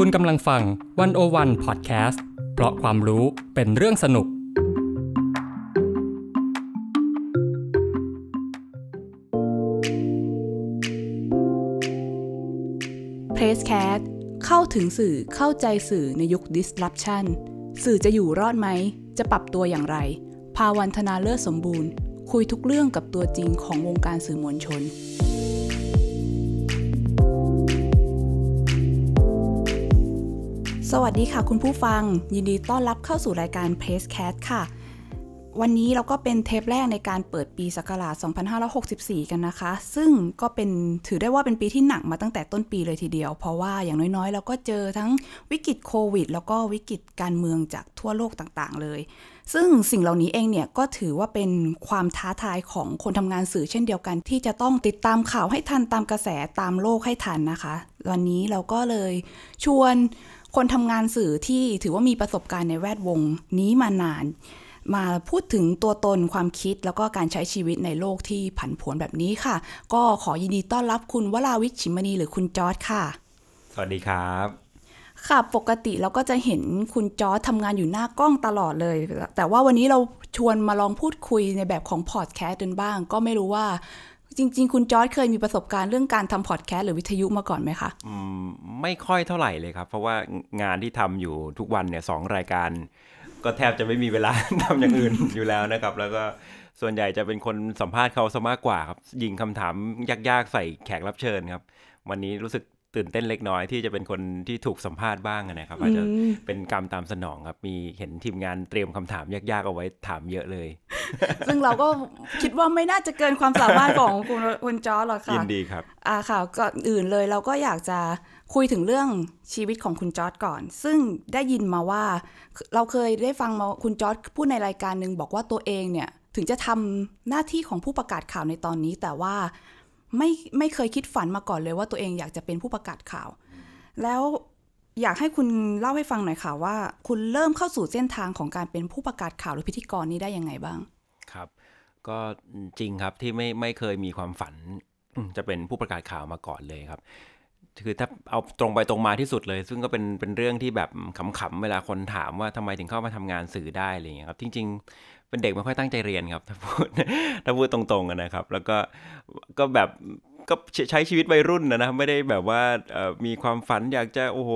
คุณกำลังฟังวันโอวันพอดแคสต์เพราะความรู้เป็นเรื่องสนุกพรสแคสต์เข้าถึงสื่อเข้าใจสื่อในยุค disruption สื่อจะอยู่รอดไหม จะปรับตัวอย่างไรภาวันธนาเลิศสมบูรณ์คุยทุกเรื่องกับตัวจริงของวงการสื่อมวลชนสวัสดีค่ะคุณผู้ฟังยินดีต้อนรับเข้าสู่รายการ p r e s s c a t ค่ะ วันนี้เราก็เป็นเทปแรกในการเปิดปีศักราช2564 กันนะคะ ซึ่งก็เป็นถือได้ว่าเป็นปีที่หนักมาตั้งแต่ต้นปีเลยทีเดียว เพราะว่าอย่างน้อยๆ เราก็เจอทั้งวิกฤตโควิด แล้วก็วิกฤตการเมืองจากทั่วโลกต่างๆเลย ซึ่งสิ่งเหล่านี้เองเนี่ย ก็ถือว่าเป็นความท้าทายของคนทำงานสื่อเช่นเดียวกัน ที่จะต้องติดตามข่าวให้ทันตามกระแสตามโลกให้ทันนะคะ วันนี้เราก็เลยชวนคนทำงานสื่อที่ถือว่ามีประสบการณ์ในแวดวงนี้มานาน มาพูดถึงตัวตนความคิดแล้วก็การใช้ชีวิตในโลกที่ผันผวนแบบนี้ค่ะ ก็ขอยินดีต้อนรับคุณวราวิชชิมณีหรือคุณจอร์ดค่ะ สวัสดีครับ ค่ะ ปกติเราก็จะเห็นคุณจอร์ทำงานอยู่หน้ากล้องตลอดเลย แต่ว่าวันนี้เราชวนมาลองพูดคุยในแบบของพอดแคสต์กันบ้าง ก็ไม่รู้ว่าจริงๆ คุณ จอร์ดเคยมีประสบการณ์เรื่องการทำพอดแคสต์หรือวิทยุมาก่อนไหมคะอืมไม่ค่อยเท่าไหร่เลยครับ เพราะว่างานที่ทำอยู่ทุกวันเนี่ยสองรายการก็แทบจะไม่มีเวลาทำอย่างอื่นอยู่แล้วนะครับ แล้วก็ส่วนใหญ่จะเป็นคนสัมภาษณ์เขาซะมากกว่าครับ ยิงคำถามยาก ๆ ใส่แขกรับเชิญครับ วันนี้รู้สึกตื่นเต้นเล็กน้อยที่จะเป็นคนที่ถูกสัมภาษณ์บ้างนะครับอาจจะเป็นกรรมตามสนองครับ มีเห็นทีมงานเตรียมคำถามยากๆเอาไว้ถามเยอะเลย ซึ่งเราก็คิดว่าไม่น่าจะเกินความสามารถของคุณคุณจอร์หรอกค่ะยินดีครับ อ่าค่ะก่อนอื่นเลยเราก็อยากจะคุยถึงเรื่องชีวิตของคุณจอร์ดก่อน ซึ่งได้ยินมาว่า เราเคยได้ฟังมาคุณจอร์ดพูดในรายการหนึ่งบอกว่าตัวเองเนี่ยถึงจะทำหน้าที่ของผู้ประกาศข่าวในตอนนี้แต่ว่าไม่ไม่เคยคิดฝันมาก่อนเลยว่าตัวเองอยากจะเป็นผู้ประกาศข่าว แล้วอยากให้คุณเล่าให้ฟังหน่อยค่ะว่าคุณเริ่มเข้าสู่เส้นทางของการเป็นผู้ประกาศข่าวหรือพิธีกรนี้ได้ยังไงบ้าง ครับ ก็จริงครับที่ไม่ไม่เคยมีความฝันจะเป็นผู้ประกาศข่าวมาก่อนเลยครับ คือถ้าเอาตรงไปตรงมาที่สุดเลย ซึ่งก็เป็นเป็นเรื่องที่แบบขำๆเวลาคนถามว่าทำไมถึงเข้ามาทำงานสื่อได้อะไรอย่างเงี้ยครับ จริง ๆเป็นเด็กไม่ค่อยตั้งใจเรียนครับ ถ้าพูดถ้าพูดตรงๆ นะครับ แล้วก็ก็แบบ ก็ใช้ชีวิตวัยรุ่นนะนะ ไม่ได้แบบว่า มีความฝันอยากจะ โอ้โห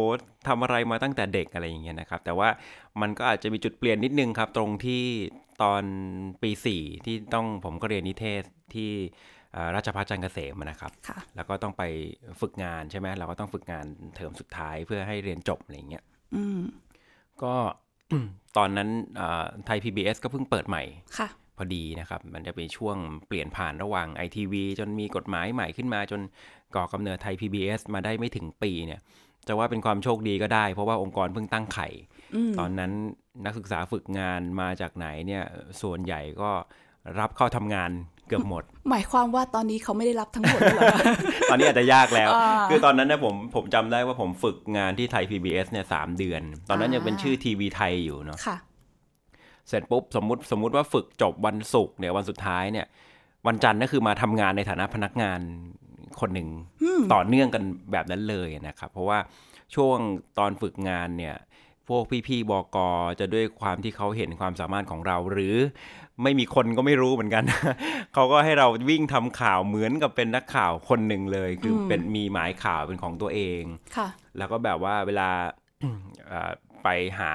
ทำอะไรมาตั้งแต่เด็กอะไรอย่างเงี้ยนะครับ แต่ว่า มันก็อาจจะมีจุดเปลี่ยนนิดนึงครับ ตรงที่ ตอนปี 4 ที่ต้องผมก็เรียนนิเทศที่ราชพัฒจันเกษมนะครับ แล้วก็ต้องไปฝึกงานใช่ไหมเราก็ต้องฝึกงานเทอมสุดท้ายเพื่อให้เรียนจบอะไรเงี้ยก็ตอนนั้นไทยพีีบเอสก็เพิ่งเปิดใหม่ค่ะพอดีนะครับ มันจะเป็นช่วงเปลี่ยนผ่านระหว่างไอทีวีจนมีกฎหมายใหม่ขึ้นมา จนก่อกำเนิดไทยพีบีมาได้ไม่ถึงปีเนี่ยจะว่าเป็นความโชคดีก็ได้ เพราะว่าองค์กรเพิ่งตั้งไข่ตอนนั้นนักศึกษาฝึกงานมาจากไหนเนี่ยส่วนใหญ่ก็รับเข้าทำงานกือบหมด หมายความว่าตอนนี้เขาไม่ได้รับทั้งหมดหรอตอนนี้อาจจะยากแล้ว คือตอนนั้นเนี่ยผมผมจำได้ว่าผมฝึกงานที่ไทย PBS เนี่ยสามเดือน ตอนนั้นยังเป็นชื่อทีวีไทยอยู่เนาะเสร็จปุ๊บสมมติสมมติว่าฝึกจบวันศุกร์เนี่ยวันสุดท้ายเนี่ยวันจันทร์ก็คือมาทำงานในฐานะพนักงานคนหนึ่งต่อเนื่องกันแบบนั้นเลยนะครับ เพราะว่าช่วงตอนฝึกงานเนี่ยพวกพี่ๆบอกอจะด้วยความที่เขาเห็นความสามารถของเราหรือไม่มีคนก็ไม่รู้เหมือนกัน เขาก็ให้เราวิ่งทำข่าวเหมือนกับเป็นนักข่าวคนหนึ่งเลย คือเป็นมีหมายข่าวเป็นของตัวเองค่ะแล้วก็แบบว่าเวลาไปหา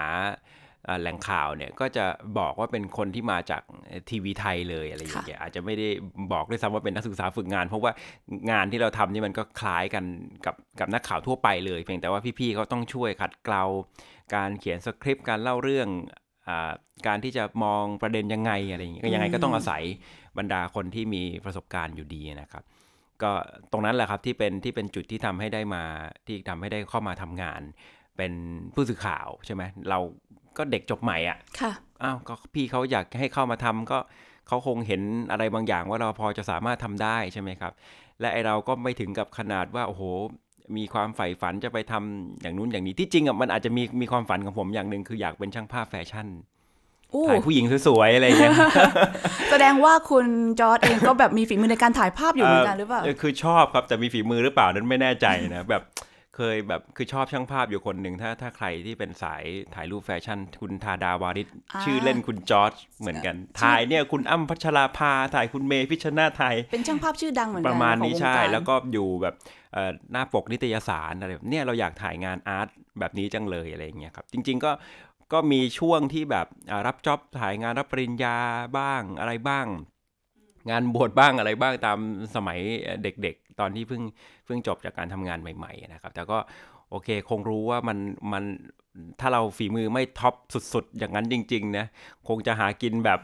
แหล่งข่าวเนี่ยก็จะบอกว่าเป็นคนที่มาจากทีวีไทยเลยอะไรอย่างเงี้ยอาจจะไม่ได้บอกด้วยซ้ำว่าเป็นนักศึกษาฝึกงานเพราะว่างานที่เราทำนี่มันก็คล้ายกันกับกับนักข่าวทั่วไปเลยเพียงแต่ว่าพี่ ๆเขาต้องช่วยขัดเกลาการเขียนสคริปต์การเล่าเรื่องการที่จะมองประเด็นยังไงอะไรอย่างเงี้ยยังไงก็ต้องอาศัยบรรดาคนที่มีประสบการณ์อยู่ดีนะครับ ก็ตรงนั้นแหละครับที่เป็นที่เป็นจุดที่ทำให้ได้มาที่ทำให้ได้เข้ามาทำงาน เป็นผู้สื่อข่าว ใช่ไหมเราก็เด็กจบใหม่อ่ะค่ะอ้าวก็พี่เขาอยากให้เข้ามาทำก็เขาคงเห็นอะไรบางอย่างว่าเราพอจะสามารถทำได้ใช่ไหมครับ และไอเราก็ไม่ถึงกับขนาดว่าโอ้โหมีความใฝ่ฝันจะไปทำอย่างนู้นอย่างนี้ ที่จริงอ่ะมันอาจจะมีมีความฝันของผมอย่างหนึ่งคืออยากเป็นช่างภาพแฟชั่นถ่ายผู้หญิงสวยๆอะไรอย่างเงี้ยแสดงว่าคุณจอร์ดเองก็แบบมีฝีมือในการถ่ายภาพอยู่เหมือนกันหรือเปล่าคือชอบครับแต่มีฝีมือหรือเปล่านั้นไม่แน่ใจนะแบบเคยแบบคือชอบช่างภาพอยู่คนหนึ่งถ้าถ้าใครที่เป็นสายถ่ายรูปแฟชั่นคุณทาดาวาริศชื่อเล่นคุณจอร์จเหมือนกัน ถ่ายเนี่ยคุณอ้ำพัชราภาถ่ายคุณเมย์พิชนาไทย เป็นช่างภาพชื่อดังเหมือนกันประมาณนี้ใช่ แล้วก็อยู่แบบหน้าปกนิตยสารอะไรแบบเนี่ยเราอยากถ่ายงานอาร์ตแบบนี้จังเลยอะไรอย่างเงี้ยครับจริง ๆก็ก็มีช่วงที่แบบรับจ็อบ ถ่ายงานรับปริญญาบ้างอะไรบ้าง งานบวชบ้างอะไรบ้างตามสมัยเด็กตอนที่เพิ่งเพิ่งจบจากการทำงานใหม่ๆนะครับ แต่ก็โอเคคงรู้ว่ามันมัน ถ้าเราฝีมือไม่ท็อปสุดๆ อย่างนั้นจริงๆนะคงจะหากินแบบ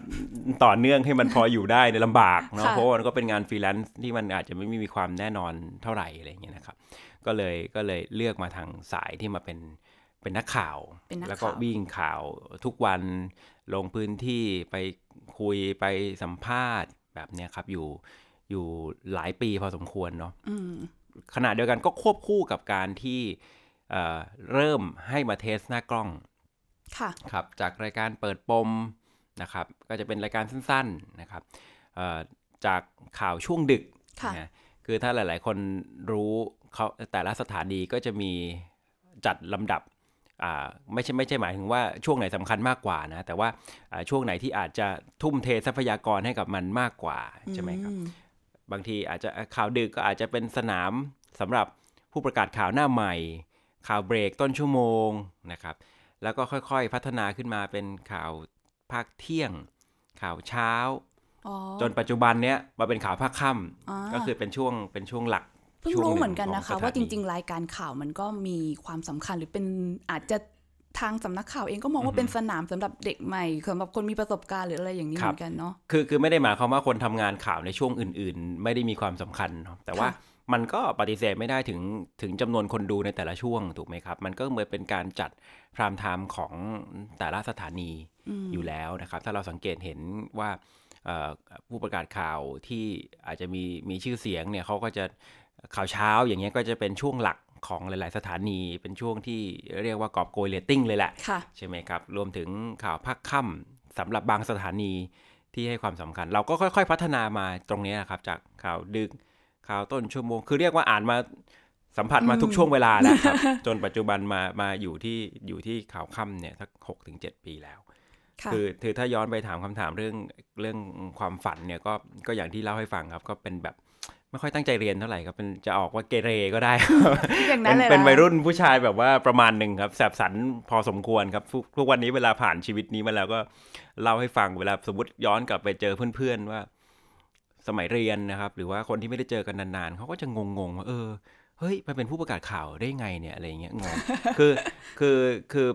ต่อเนื่องให้มันพออยู่ได้ในลำบากเนาะเพราะมันก็เป็นงานฟรีแลนซ์ที่มันอาจจะไม่มีความแน่นอนเท่าไหร่อะไรอย่างเงี้ยนะครับ ก็เลยก็เลยเลือกมาทางสายที่มาเป็นเป็นนักข่าว แล้วก็วิ่งข่าวทุกวันลงพื้นที่ไปคุยไปสัมภาษณ์แบบเนี้ยครับอยู่อยู่หลายปีพอสมควรเนาะขณะเดียวกันก็ควบคู่กับการที่เเริ่มให้มาเทสหน้ากล้องค่ะครับจากรายการเปิดปมนะครับ ก็จะเป็นรายการสั้นๆนะครับจากข่าวช่วงดึกนะคือถ้าหลายๆคนรู้เขาแต่ละสถานีก็จะมีจัดลำดับไม่ใช่ไม่ใช่หมายถึงว่าช่วงไหนสำคัญมากกว่านะ แต่ว่าช่วงไหนที่อาจจะทุ่มเททรัพยากรให้กับมันมากกว่าใช่ไหมครับบางทีอาจจะข่าวดึกก็อาจจะเป็นสนามสำหรับผู้ประกาศข่าวหน้าใหม่ ข่าวเบรกต้นชั่วโมงนะครับ แล้วก็ค่อยๆพัฒนาขึ้นมาเป็นข่าวภาคเที่ยง ข่าวเช้า จนปัจจุบันเนี้ยมาเป็นข่าวภาคค่ำก็คือเป็นช่วงเป็นช่วงหลักเพิ่งรู้เหมือนกันนะคะ ว่าจริงๆ รายการข่าวมันก็มีความสำคัญหรือเป็นอาจจะทางสำนักข่าวเองก็มองว่าเป็นสนามสำหรับเด็กใหม่สำหรับคนมีประสบการณ์หรืออะไรอย่างนี้เหมือนกันเนาะคือคือไม่ได้หมายความว่าคนทำงานข่าวในช่วงอื่น ๆ ไม่ได้มีความสำคัญแต่ว่ามันก็ปฏิเสธไม่ได้ถึงถึงจำนวนคนดูในแต่ละช่วงถูกไหมครับมันก็เหมือนเป็นการจัดพรามไทม์ของแต่ละสถานีอยู่แล้วนะครับถ้าเราสังเกตเห็นว่าผู้ประกาศข่าวที่อาจจะมีมีชื่อเสียงเนี่ยเขาก็จะข่าวเช้าอย่างเงี้ยก็จะเป็นช่วงหลักของหลายๆ สถานีเป็นช่วงที่เรียกว่ากอบโกยเลตติ้งเลยแหละะใช่ไหมครับ รวมถึงข่าวภาคค่ำสำหรับบางสถานีที่ให้ความสำคัญ เราก็ค่อยๆพัฒนามาตรงนี้นะครับจากข่าวดึกข่าวต้นชั่วโมง คือเรียกว่าอ่านมาสัมผัสมาทุกช่วงเวลาแล้วครับจนปัจจุบันมามาอยู่ที่อยู่ที่ข่าวค่ำเนี่ยสักหกถึงเจ็ดปีแล้วคือถือถ้าย้อนไปถามคำถามเรื่องเรื่องความฝันเนี่ยก็ก็อย่างที่เล่าให้ฟังครับก็เป็นแบบไม่ค่อยตั้งใจเรียนเท่าไหร่ครับเป็นจะออกว่าเกเรก็ได้นเเป็นวัยรุ่นผู้ชายแบบว่าประมาณหนึ่งครับแสบสันพอสมควรครับ ทุกวันนี้เวลาผ่านชีวิตนี้มาแล้วก็เล่าให้ฟังเวลาสมมติย้อนกลับไปเจอเพื่อนๆ ว่าสมัยเรียนนะครับ หรือว่าคนที่ไม่ได้เจอกันนานๆเขาก็จะงงๆ ว่าเออเฮ้ยไปเป็นผู้ประกาศข่าวได้ไงเนี่ยอะไรเงี้ยงงคือคือคือ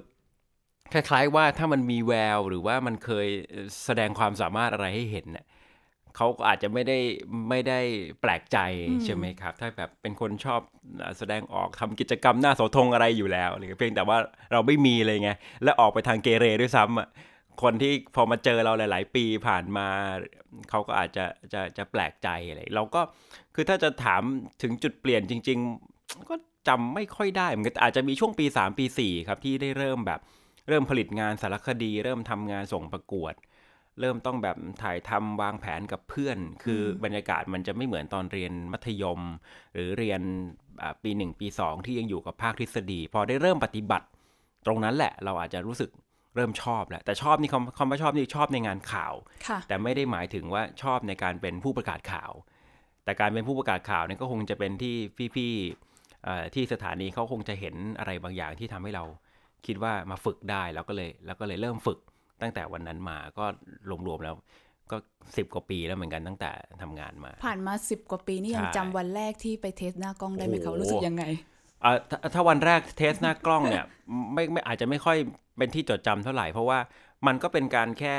คล้ายๆว่าถ้ามันมีแวว หรือว่ามันเคยแสดงความสามารถอะไรให้เห็นเนี่ยเขาก็อาจจะไม่ได้ไม่ได้แปลกใจ ใช่ไหมครับ ถ้าแบบเป็นคนชอบแสดงออกทำกิจกรรมหน้าสางอะไรอยู่แล้ว เพียงแต่ว่าเราไม่มีเลยไง และออกไปทางเกเรด้วยซ้ำอ่ะคนที่พอมาเจอเราหลาย ๆ ปีผ่านมา เขาก็อาจจะจะจะแปลกใจอะไรเราก็คือถ้าจะถามถึงจุดเปลี่ยนจริง ๆ ก็จำไม่ค่อยได้ มันอาจจะมีช่วงปี 3 ปี4ครับที่ได้เริ่มแบบเริ่มผลิตงานสารคดี เริ่มทำงานส่งประกวดเริ่มต้องแบบถ่ายทำวางแผนกับเพื่อน คือบรรยากาศมันจะไม่เหมือนตอนเรียนมัธยม หรือเรียนปีหนึ่งปีสองที่ยังอยู่กับภาคทฤษฎี พอได้เริ่มปฏิบัติ ตรงนั้นแหละเราอาจจะรู้สึกเริ่มชอบแหละแต่ชอบนี่คำคำว่าชอบนี่ชอบในงานข่าว แต่ไม่ได้หมายถึงว่าชอบในการเป็นผู้ประกาศข่าว แต่การเป็นผู้ประกาศข่าวนี่ก็คงจะเป็นที่พี่ๆที่สถานีเขาคงจะเห็นอะไรบางอย่างที่ทำให้เราคิดว่ามาฝึกได้แล้วก็เลย แล้วก็เลยเริ่มฝึกตั้งแต่วันนั้นมา ก็รวมๆแล้ว ก็สิบกว่าปีแล้วเหมือนกันตั้งแต่ทำงานมา ผ่านมาสิบกว่าปีนี่ยังจำวันแรกที่ไปเทสหน้ากล้องได้ไหมเขารู้สึกยังไงถ้าวันแรกเทสหน้ากล้องเนี่ย ไม่ไม่อาจจะไม่ค่อยเป็นที่จดจำเท่าไหร่เพราะว่ามันก็เป็นการแค่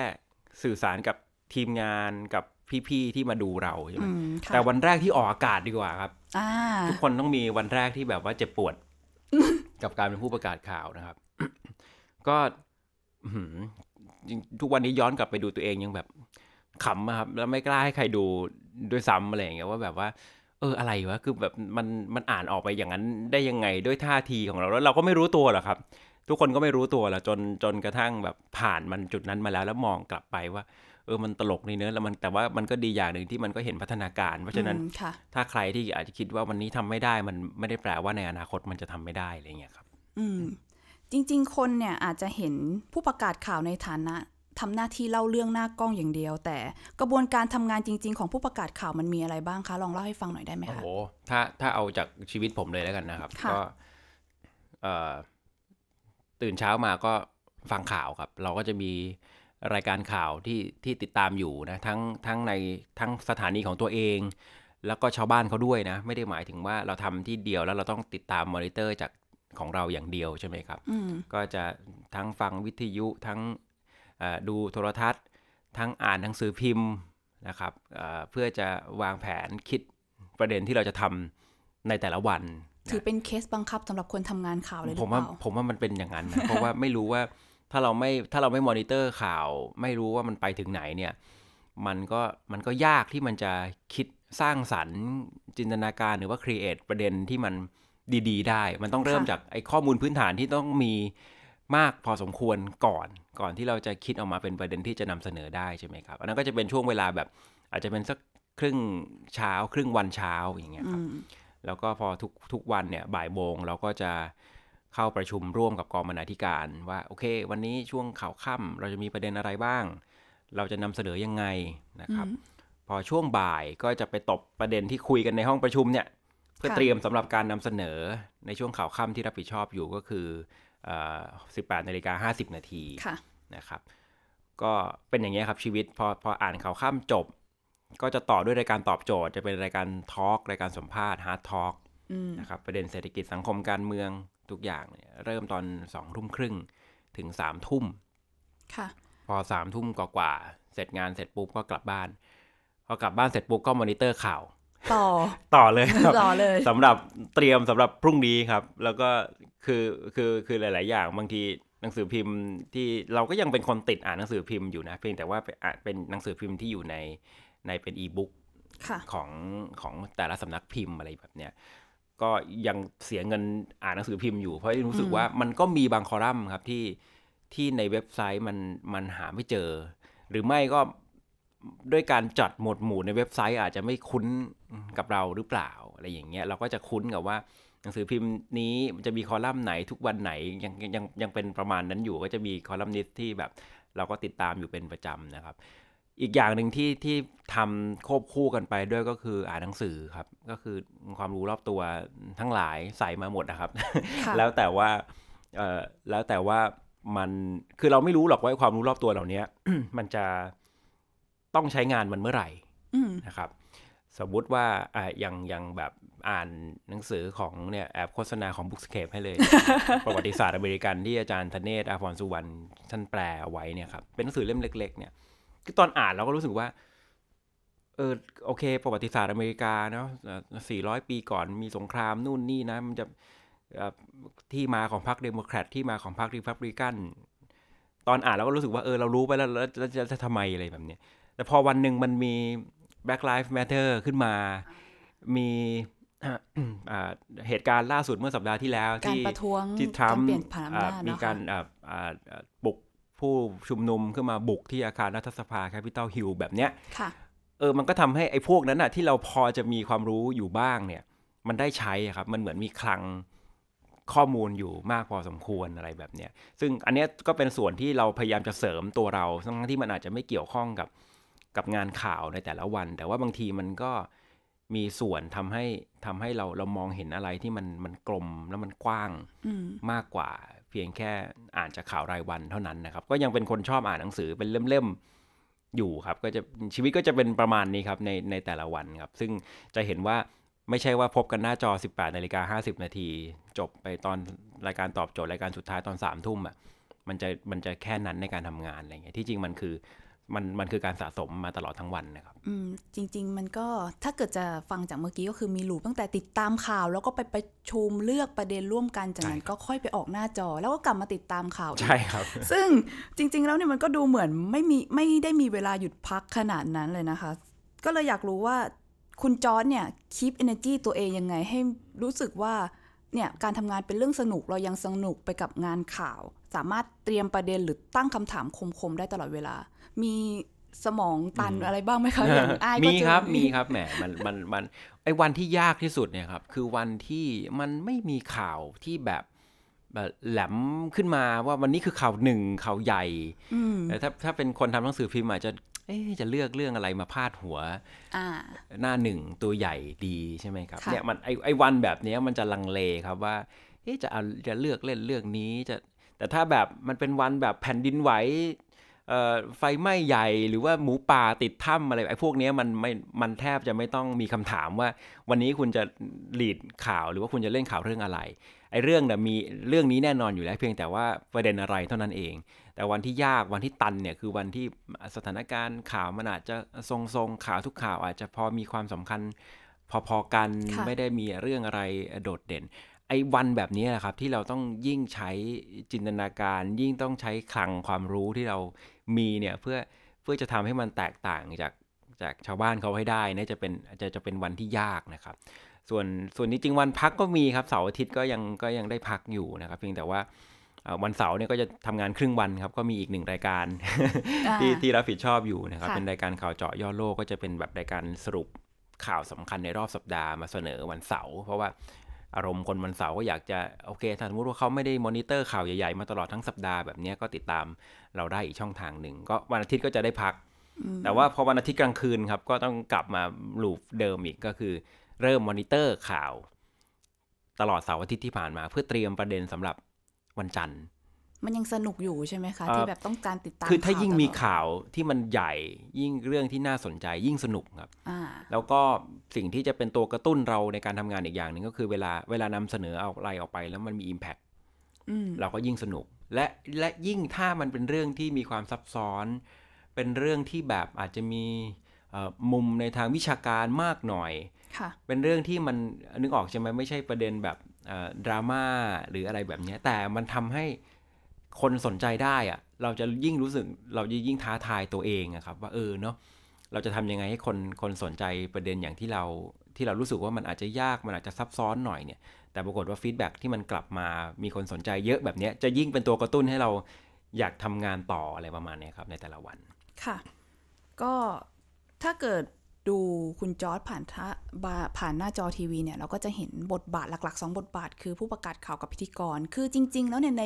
สื่อสารกับทีมงานกับพี่ๆที่มาดูเราใช่ไหมแต่วันแรกที่ออกอากาศดีกว่าครับทุกคนต้องมีวันแรกที่แบบว่าเจ็บปวด กับการเป็นผู้ประกาศข่าวนะครับ ก็ทุกวันนี้ย้อนกลับไปดูตัวเองยังแบบขำครับ แล้วไม่กล้าให้ใครดูด้วยซ้ำอะไรอย่างเงี้ยว่าแบบว่า เอออะไรวะคือแบบมันมันอ่านออกไปอย่างนั้นได้ยังไงด้วยท่าทีของเราแล้วเราก็ไม่รู้ตัวหรอกครับ ทุกคนก็ไม่รู้ตัวหรอกจนจนกระทั่งแบบผ่านมันจุดนั้นมาแล้วแล้วมองกลับไปว่า เออมันตลกนี่เนื้อแล้วมันแต่ว่ามันก็ดีอย่างหนึ่งที่มันก็เห็นพัฒนาการ เพราะฉะนั้นถ้าใครที่อาจจะคิดว่าวันนี้ทำไม่ได้มันไม่ได้แปลว่าในอนาคตมันจะทำไม่ได้อะไรเงี้ยครับ อืมจริงๆ คนเนี่ยอาจจะเห็นผู้ประกาศข่าวในฐานะทำหน้าที่เล่าเรื่องหน้ากล้องอย่างเดียว แต่กระบวนการทำงานจริง ๆ ของผู้ประกาศข่าวมันมีอะไรบ้างคะ ลองเล่าให้ฟังหน่อยได้ไหมคะโอ้โหถ้าถ้าเอาจากชีวิตผมเลยแล้วกันนะครับก็ตื่นเช้ามาก็ฟังข่าวครับ เราก็จะมีรายการข่าวที่ที่ติดตามอยู่นะ ทั้งทั้งในทั้งสถานีของตัวเอง แล้วก็ชาวบ้านเขาด้วยนะ ไม่ได้หมายถึงว่าเราทำที่เดียวแล้วเราต้องติดตามมอนิเตอร์จากของเราอย่างเดียวใช่ไหมครับ ก็จะทั้งฟังวิทยุทั้ง ดูโทรทัศน์ ทั้งอ่านหนังสือพิมพ์นะครับเพื่อจะวางแผนคิดประเด็นที่เราจะทำในแต่ละวันถือเป็นเคสบังคับสำหรับคนทำงานข่าวเลยผมว่าผมว่ามันเป็นอย่างนั้นนะเพราะว่าไม่รู้ว่าถ้าเราไม่ถ้าเราไม่มอนิเตอร์ข่าว ไม่รู้ว่ามันไปถึงไหนเนี่ยมันก็มันก็ยากที่มันจะคิดสร้างสรรค์ จินตนาการหรือว่าครีเอทประเด็นที่มันดี ๆ ได้ มันต้องเริ่มจากไอ้ข้อมูลพื้นฐานที่ต้องมีมากพอสมควรก่อนก่อนที่เราจะคิดออกมาเป็นประเด็นที่จะนำเสนอได้ใช่ไหมครับอันนั้นก็จะเป็นช่วงเวลาแบบอาจจะเป็นสักครึ่งเช้า ครึ่งวันเช้าอย่างเงี้ยครับแล้วก็พอทุกทุกวันเนี่ยบ่ายโมงเราก็จะเข้าประชุมร่วมกับกองบรรณาธิการว่าโอเค วันนี้ช่วงข่าวค่ำเราจะมีประเด็นอะไรบ้าง เราจะนำเสนอยังไงนะครับ พอช่วงบ่ายก็จะไปตบประเด็นที่คุยกันในห้องประชุมเนี่ยเพื่อเตรียมสำหรับการนำเสนอในช่วงข่าวค่าที่รับผิดชอบอยู่ก็คือ 18นาฬิกา50 นาทีนะครับ ก็เป็นอย่างนี้ครับ ชีวิตพอพออ่านข่าวค่ำจบ ก็จะต่อด้วยรายการตอบโจทย์ จะเป็นรายการทอล์กรายการสัมภาษณ์ฮาร์ดทอล์กนะครับประเด็นเศรษฐกิจสังคมการเมือง ทุกอย่างเนี่ยเริ่มตอนสองทุ่มครึ่งถึงสามทุ่มพอสามทุ่มกว่าเสร็จงานเสร็จปุ๊บก็กลับบ้าน พอกลับบ้านเสร็จปุ๊บก็มอนิเตอร์ข่าวต่อต่อเลยต่อเลยสำหรับเตรียมสำหรับพรุ่งนี้ครับ แล้วก็คือคือคือหลาย ๆ อย่าง บางทีหนังสือพิมพ์ที่เราก็ยังเป็นคนติดอ่านหนังสือพิมพ์อยู่นะ เพียงแต่ว่าอาเป็นหนังสือพิมพ์ที่อยู่ในในเป็นอีบุ๊กของของแต่ละสำนักพิมพ์อะไรแบบเนี้ยก็ยังเสียเงินอ่านหนังสือพิมพ์อยู่เพราะรู้สึกว่ามันก็มีบางคอลัมน์ครับที่ที่ในเว็บไซต์มันมันหาไม่เจอ หรือไม่ก็ด้วยการจัดหมวดหมู่ในเว็บไซต์อาจจะไม่คุ้นกับเราหรือเปล่าอะไรอย่างเงี้ย เราก็จะคุ้นกับว่าหนังสือพิมพ์นี้มันจะมีคอลัมน์ไหนทุกวันไหนยังยังยังเป็นประมาณนั้นอยู่ก็จะมีคอลัมนิสที่แบบเราก็ติดตามอยู่เป็นประจำนะครับ อีกอย่างหนึ่งที่ที่ทำควบคู่กันไปด้วยก็คืออ่านหนังสือครับ ก็คือความรู้รอบตัวทั้งหลายใส่มาหมดนะครับ แล้วแต่ว่าแล้วแต่ว่ามันคือเราไม่รู้หรอกว่าความรู้รอบตัวเหล่านี้มันจะต้องใช้งานมันเมื่อไหร่นะครับ สมมติว่าอ่าอย่างอย่างแบบอ่านหนังสือของเนี่ยแอบโฆษณาของ Bookscape ให้เลย ประวัติศาสตร์อเมริกันที่อาจารย์ธเนศอาพรสุวรรณท่านแปลไว้เนี่ยครับ เป็นหนังสือเล่มเล็กๆเนี่ยคือตอนอ่านเราก็รู้สึกว่าเออโอเค ประวัติศาสตร์อเมริกาเนาะสี่ร้อยปีก่อนมีสงครามนู่นนี่นะมันจะที่มาของพรรคเดโมแครตที่มาของพรรครีพับลิกัน ตอนอ่านเราก็รู้สึกว่าเออเรารู้ไปแล้วแล้วจะจะทำไมอะไรแบบเนี้ยแต่พอวันหนึ่งมันมี Black Lives Matter ขึ้นมา มีเหตุการณ์ล่าสุดเมื่อสัปดาห์ที่แล้วที่ที่ทรัมป์มีการบุกผู้ชุมนุมขึ้นมาบุกที่อาคารรัฐสภาแคปิตอลฮิลแบบเนี้ยเออมันก็ทำให้ไอ้พวกนั้นอ่ะ ที่เราพอจะมีความรู้อยู่บ้างเนี่ยมันได้ใช้ครับ มันเหมือนมีคลังข้อมูลอยู่มากพอสมควรอะไรแบบเนี้ย ซึ่งอันเนี้ยก็เป็นส่วนที่เราพยายามจะเสริมตัวเราทั้งที่มันอาจจะไม่เกี่ยวข้องกับกับงานข่าวในแต่ละวัน แต่ว่าบางทีมันก็มีส่วนทำให้ทำให้เราเรามองเห็นอะไรที่มันมันกลมแล้วมันกว้างมากกว่า เพียงแค่อ่านจากข่าวรายวันเท่านั้นนะครับ ก็ยังเป็นคนชอบอ่านหนังสือเป็นเล่ม ๆ อยู่ครับ ก็จะชีวิตก็จะเป็นประมาณนี้ครับในในแต่ละวันครับ ซึ่งจะเห็นว่าไม่ใช่ว่าพบกันหน้าจอ 18นาฬิกา50 นาทีจบไปตอนรายการตอบโจทย์รายการสุดท้ายตอน3ามทุ่มอ่ะมันจะมันจะแค่นั้นในการทำงานอะไรเงี้ยที่จริงมันคือมันมันคือการสะสมมาตลอดทั้งวันนะครับ อืมจริงๆ มันก็ถ้าเกิดจะฟังจากเมื่อกี้ก็คือมีหลูตั้งแต่ติดตามข่าว แล้วก็ไปประชุมเลือกประเด็นร่วมกันจากนั้น ก็ค่อยไปออกหน้าจอ แล้วก็กลับมาติดตามข่าว ใช่ครับ ซึ่งจริงๆแล้วเนี่ยมันก็ดูเหมือนไม่มีไม่ได้มีเวลาหยุดพักขนาดนั้นเลยนะคะ ก็เลยอยากรู้ว่าคุณจอร์ดเนี่ยคีปเอเนจีตัวเองยังไง ให้รู้สึกว่าเนี่ยการทำงานเป็นเรื่องสนุกเรายังสนุกไปกับงานข่าวสามารถเตรียมประเด็นหรือตั้งคำถามคมๆได้ตลอดเวลา มีสมองตันอะไรบ้างไหมคะอย่างไอ้มีครับ มีครับ แหมมัน มัน มัน ไอ้วันที่ยากที่สุดเนี่ยครับ คือวันที่มันไม่มีข่าวที่แบบ แหลมขึ้นมาว่าวันนี้คือข่าวหนึ่งข่าวใหญ่แต่ถ้าถ้าเป็นคนทำหนังสือพิมพ์อาจจะจะเลือกเรื่องอะไรมาพาดหัว หน้าหนึ่งตัวใหญ่ดีใช่ไหมครับ เนี่ยมันไอไอวันแบบนี้มันจะลังเลครับว่าจะเอาจะเลือกเล่นเรื่องนี้จะแต่ถ้าแบบมันเป็นวันแบบแผ่นดินไหวไฟไหม้ใหญ่ หรือว่าหมูป่าติดถ้ำอะไรไอ้พวกนี้มันไม่ มันแทบจะไม่ต้องมีคำถามว่าวันนี้คุณจะหลีดข่าวหรือว่าคุณจะเล่นข่าวเรื่องอะไร ไอ้เรื่องเนี่ยมีเรื่องนี้แน่นอนอยู่แล้วเพียงแต่ว่าประเด็นอะไรเท่านั้นเอง แต่วันที่ยากวันที่ตันเนี่ยคือวันที่สถานการณ์ข่าวมันอาจจะทรงๆข่าวทุกข่าวอาจจะพอมีความสำคัญพอๆกันไม่ได้มีเรื่องอะไรโดดเด่นไอ้วันแบบนี้แหละครับที่เราต้องยิ่งใช้จินตนาการยิ่งต้องใช้คลังความรู้ที่เรามีเนี่ยเพื่อเพื่อจะทำให้มันแตกต่างจากจากชาวบ้านเขาให้ได้นะจะเป็นจะจะเป็นวันที่ยากนะครับ ส่วนส่วนนี้จริงวันพักก็มีครับเสาร์อาทิตย์ก็ยังก็ยังได้พักอยู่นะครับเพียงแต่ว่าวันเสาร์เนี่ยก็จะทำงานครึ่งวันครับก็มีอีกหนึ่งรายการที่ที่รับผิดชอบอยู่นะครับเป็นรายการข่าวเจาะย่อโลก ก็จะเป็นแบบรายการสรุปข่าวสำคัญในรอบสัปดาห์มาเสนอวันเสาร์เพราะว่าอารมณ์คนวันเสาร์ก็อยากจะโอเคถ้าสมมติว่าเขาไม่ได้มอนิเตอร์ข่าวใหญ่ๆมาตลอดทั้งสัปดาห์แบบนี้ก็ติดตามเราได้อีกช่องทางหนึ่งก็วันอาทิตย์ก็จะได้พัก แต่ว่าพอวันอาทิตย์กลางคืนครับ ก็ต้องกลับมาลูปเดิมอีกก็คือ เริ่มมอนิเตอร์ข่าว ตลอดเสาร์อาทิตย์ที่ผ่านมา เพื่อเตรียมประเด็นสำหรับวันจันทร์มันยังสนุกอยู่ใช่ไหมคะ ที่แบบต้องการติดตาม คือถ้ายิ่งมีข่าวที่มันใหญ่ยิ่งเรื่องที่น่าสนใจ ยิ่งสนุกครับ แล้วก็สิ่งที่จะเป็นตัวกระตุ้นเราในการทำงานอีกอย่างหนึ่งก็คือเวลาเวลานำเสนอเอาอะไรออกไปแล้วมันมี Impact เราก็ยิ่งสนุกและและยิ่งถ้ามันเป็นเรื่องที่มีความซับซ้อน เป็นเรื่องที่แบบอาจจะมีมุมในทางวิชาการมากหน่อย เป็นเรื่องที่มันนึกออก ใช่ไหมไม่ใช่ประเด็นแบบดราม่าหรืออะไรแบบนี้แต่มันทำให้คนสนใจได้อะเราจะยิ่งรู้สึกเราจะยิ่งท้าทายตัวเองอะครับว่าเออเนาะเราจะทำยังไงให้คนคนสนใจประเด็นอย่างที่เราที่เรารู้สึกว่ามันอาจจะยากมันอาจจะซับซ้อนหน่อยเนี่ยแต่ปรากฏว่าฟีดแบ็ที่มันกลับมามีคนสนใจเยอะแบบนี้จะยิ่งเป็นตัวกระตุ้นให้เราอยากทำงานต่ออะไรประมาณนี้ครับในแต่ละวันค่ะก็ถ้าเกิดดูคุณจอร์ดผ่านท่าผ่านหน้าจอทีวีเนี่ย เราก็จะเห็นบทบาทหลัก ๆ 2 บทบาท คือผู้ประกาศข่าวกับพิธีกร คือจริง ๆ แล้วเนี่ยใน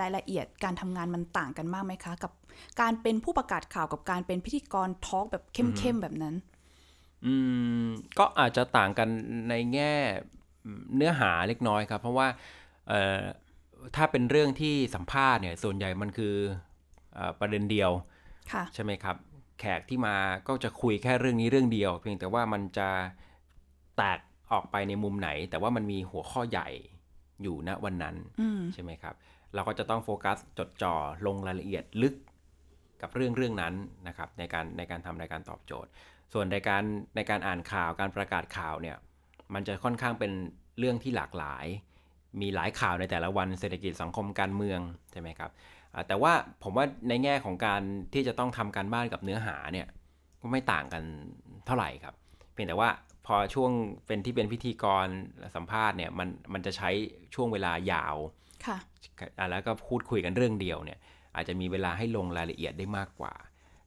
รายละเอียดการทำงานมันต่างกันมากไหมคะ กับการเป็นผู้ประกาศข่าวกับการเป็นพิธีกรทอล์กแบบเข้มๆแบบนั้น อืมก็อาจจะต่างกันในแง่เนื้อหาเล็กน้อยครับ เพราะว่าถ้าเป็นเรื่องที่สัมภาษณ์เนี่ยส่วนใหญ่มันคืออประเด็นเดียวใช่ไหมครับแขกที่มาก็จะคุยแค่เรื่องนี้เรื่องเดียว เพียงแต่ว่ามันจะแตกออกไปในมุมไหน แต่ว่ามันมีหัวข้อใหญ่อยู่ณวันนั้นใช่ไหมครับ เราก็จะต้องโฟกัสจดจ่อลงรายละเอียดลึกกับเรื่องเรื่องนั้นนะครับ ในการในการทำรายการตอบโจทย์ ส่วนในการในการอ่านข่าวการประกาศข่าวเนี่ยมันจะค่อนข้างเป็นเรื่องที่หลากหลาย มีหลายข่าวในแต่ละวันเศรษฐกิจสังคมการเมืองใช่ไหมครับแต่ว่าผมว่าในแง่ของการที่จะต้องทำการบ้านกับเนื้อหาเนี่ยก็ไม่ต่างกันเท่าไหร่ครับ เพียงแต่ว่าพอช่วงเป็นที่เป็นพิธีกรสัมภาษณ์เนี่ยมันมันจะใช้ช่วงเวลายาวค่ะแล้วก็พูดคุยกันเรื่องเดียวเนี่ยอาจจะมีเวลาให้ลงรายละเอียดได้มากกว่า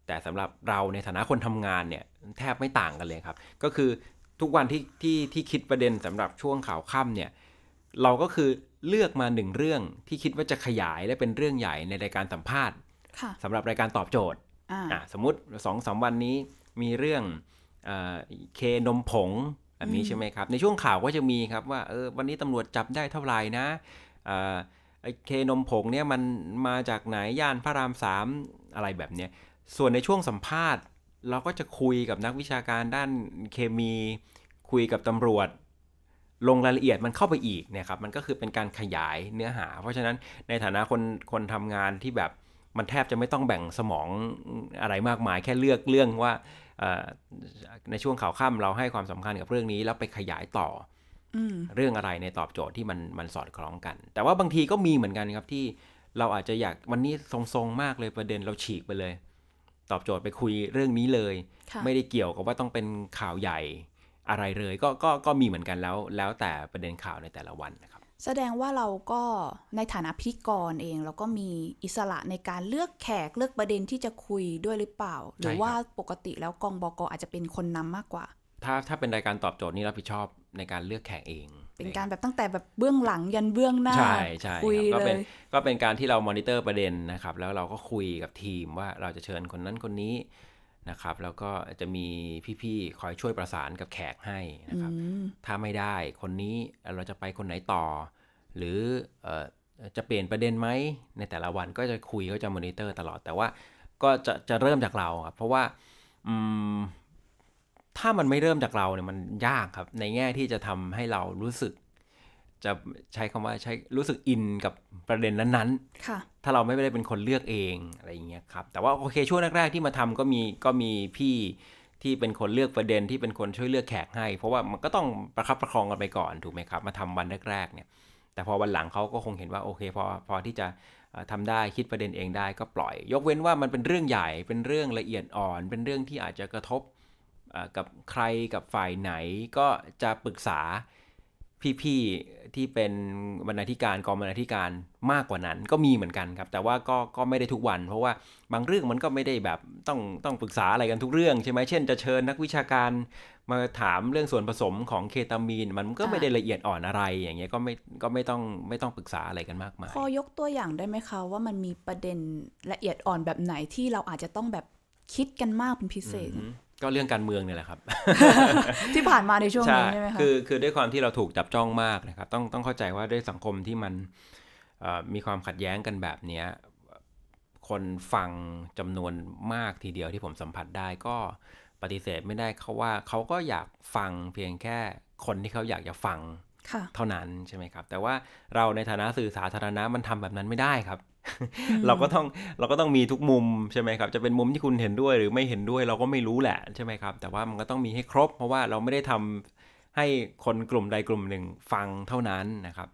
แต่สำหรับเราในฐานะคนทำงานเนี่ยแทบไม่ต่างกันเลยครับ ก็คือทุกวันที่ที่ที่คิดประเด็น สำหรับช่วงข่าวค่ำเนี่ยเราก็คือเลือกมาหนึ่งเรื่องที่คิดว่าจะขยาย และเป็นเรื่องใหญ่ในรายการสัมภาษณ์สำหรับ รายการตอบโจทย์ สมมติสองสาวันนี้มีเรื่องเอเคนมผงแบบนี้ใช่ไหมครับในช่วงข่าวก็จะมีครับว่าเออวันนี้ตำรวจจับได้เท่าไหร่นะเคนมผงเนี่ยมันมาจากไหนย่านพระรามสามอะไรแบบเนี้ยส่วนในช่วงสัมภาษณ์เราก็จะคุยกับนักวิชาการด้านเคมีคุยกับตำรวจลงรายละเอียดมันเข้าไปอีกเนี่ยครับ มันก็คือเป็นการขยายเนื้อหา เพราะฉะนั้นในฐานะคนคนทำงานที่แบบมันแทบจะไม่ต้องแบ่งสมองอะไรมากมาย แค่เลือกเรื่องว่าในช่วงข่าวข้ามเราให้ความสำคัญกับเรื่องนี้ แล้วไปขยายต่อ เรื่องอะไรในตอบโจทย์ที่มันมันสอดคล้องกัน แต่ว่าบางทีก็มีเหมือนกันครับ ที่เราอาจจะอยากวันนี้ทรงๆมากเลยประเด็นเราฉีกไปเลย ตอบโจทย์ไปคุยเรื่องนี้เลย ไม่ได้เกี่ยวกับว่าต้องเป็นข่าวใหญ่อะไรเลยก็ก็ก็มีเหมือนกันแล้วแล้วแต่ประเด็นข่าวในแต่ละวันนะครับแสดงว่าเราก็ในฐานะพิธีกรเอง เราก็มีอิสระในการเลือกแขกเลือกประเด็นที่จะคุยด้วยหรือเปล่า หรือว่าปกติแล้วกองบกอาจจะเป็นคนนำมากกว่า ถ้าถ้าเป็นรายการตอบโจทย์นี่รับผิดชอบในการเลือกแขกเอง เป็นการแบบตั้งแต่แบบเบื้องหลังยันเบื้องหน้าใช่ใช่คุยเลยก็เป็นการที่เรามอนิเตอร์ประเด็นนะครับแล้วเราก็คุยกับทีมว่าเราจะเชิญคนนั้นคนนี้นะครับแล้วก็จะมีพี่ๆ คอยช่วยประสานกับแขกให้นะครับถ้าไม่ได้คนนี้เราจะไปคนไหนต่อ หรืออจะเปลี่ยนประเด็นไหม ในแต่ละวันก็จะคุยก็จะมอนิเตอร์ตลอด แต่ว่าก็จะจะเริ่มจากเราครับเพราะว่าถ้ามันไม่เริ่มจากเราเนี่ยมันยากครับ ในแง่ที่จะทำให้เรารู้สึกจะใช้คำว่าใช้รู้สึกอินกับประเด็นนั้นๆ ถ้าเราไม่ได้เป็นคนเลือกเองอะไรอย่างเงี้ยครับแต่ว่าโอเคช่วงแรก ๆ ที่มาทำก็มีก็มีพี่ที่เป็นคนเลือกประเด็นที่เป็นคนช่วยเลือกแขกให้ เพราะว่ามันก็ต้องประคับประคองกันไปก่อนถูกไหมครับมาทำวันแรกๆเนี่ยแต่พอวันหลังเขาก็คงเห็นว่าโอเค พอพอที่จะทำได้คิดประเด็นเองได้ก็ปล่อย ยกเว้นว่ามันเป็นเรื่องใหญ่เป็นเรื่องละเอียดอ่อน เป็นเรื่องที่อาจจะกระทบกับใครกับฝ่ายไหนก็จะปรึกษาพี่ๆที่เป็นบรรณาธิการกองบรรณาธิการมากกว่านั้นก็มีเหมือนกันครับแต่ว่าก็ก็ไม่ได้ทุกวัน เพราะว่าบางเรื่องมันก็ไม่ได้แบบต้องต้องปรึกษาอะไรกันทุกเรื่องใช่ไหมเช่นจะเชิญนักวิชาการมาถามเรื่องส่วนผสมของเคตามีน มันก็ไม่ได้ละเอียดอ่อนอะไรอย่างเงี้ยก็ไม่ก็ไม่ต้องไม่ต้องปรึกษาอะไรกันมากมายพอยกตัวอย่างได้ไหมคะว่ามันมีประเด็นละเอียดอ่อนแบบไหนที่เราอาจจะต้องแบบคิดกันมากเป็นพิเศษก็เรื่องการเมืองเนี่ยแหละครับ ที่ผ่านมาในช่วงนี้ใช่ไหมคะคือคือด้วยความที่เราถูกจับจ้องมากนะครับต้องต้องเข้าใจว่าด้วยสังคมที่มันมีความขัดแย้งกันแบบเนี้ย คนฟังจำนวนมากทีเดียวที่ผมสัมผัสได้ก็ปฏิเสธไม่ได้เขาว่าเขาก็อยากฟังเพียงแค่คนที่เขาอยากจะฟังเท่านั้นใช่ไหมครับ แต่ว่าเราในฐานะสื่อสาธารณะมันทำแบบนั้นไม่ได้ครับ เราก็ต้องเราก็ต้องมีทุกมุมใช่ไหมครับ จะเป็นมุมที่คุณเห็นด้วยหรือไม่เห็นด้วยเราก็ไม่รู้แหละใช่ไหมครับ แต่ว่ามันก็ต้องมีให้ครบ เพราะว่าเราไม่ได้ทำให้คนกลุ่มใดกลุ่มหนึ่งฟังเท่านั้นนะครับ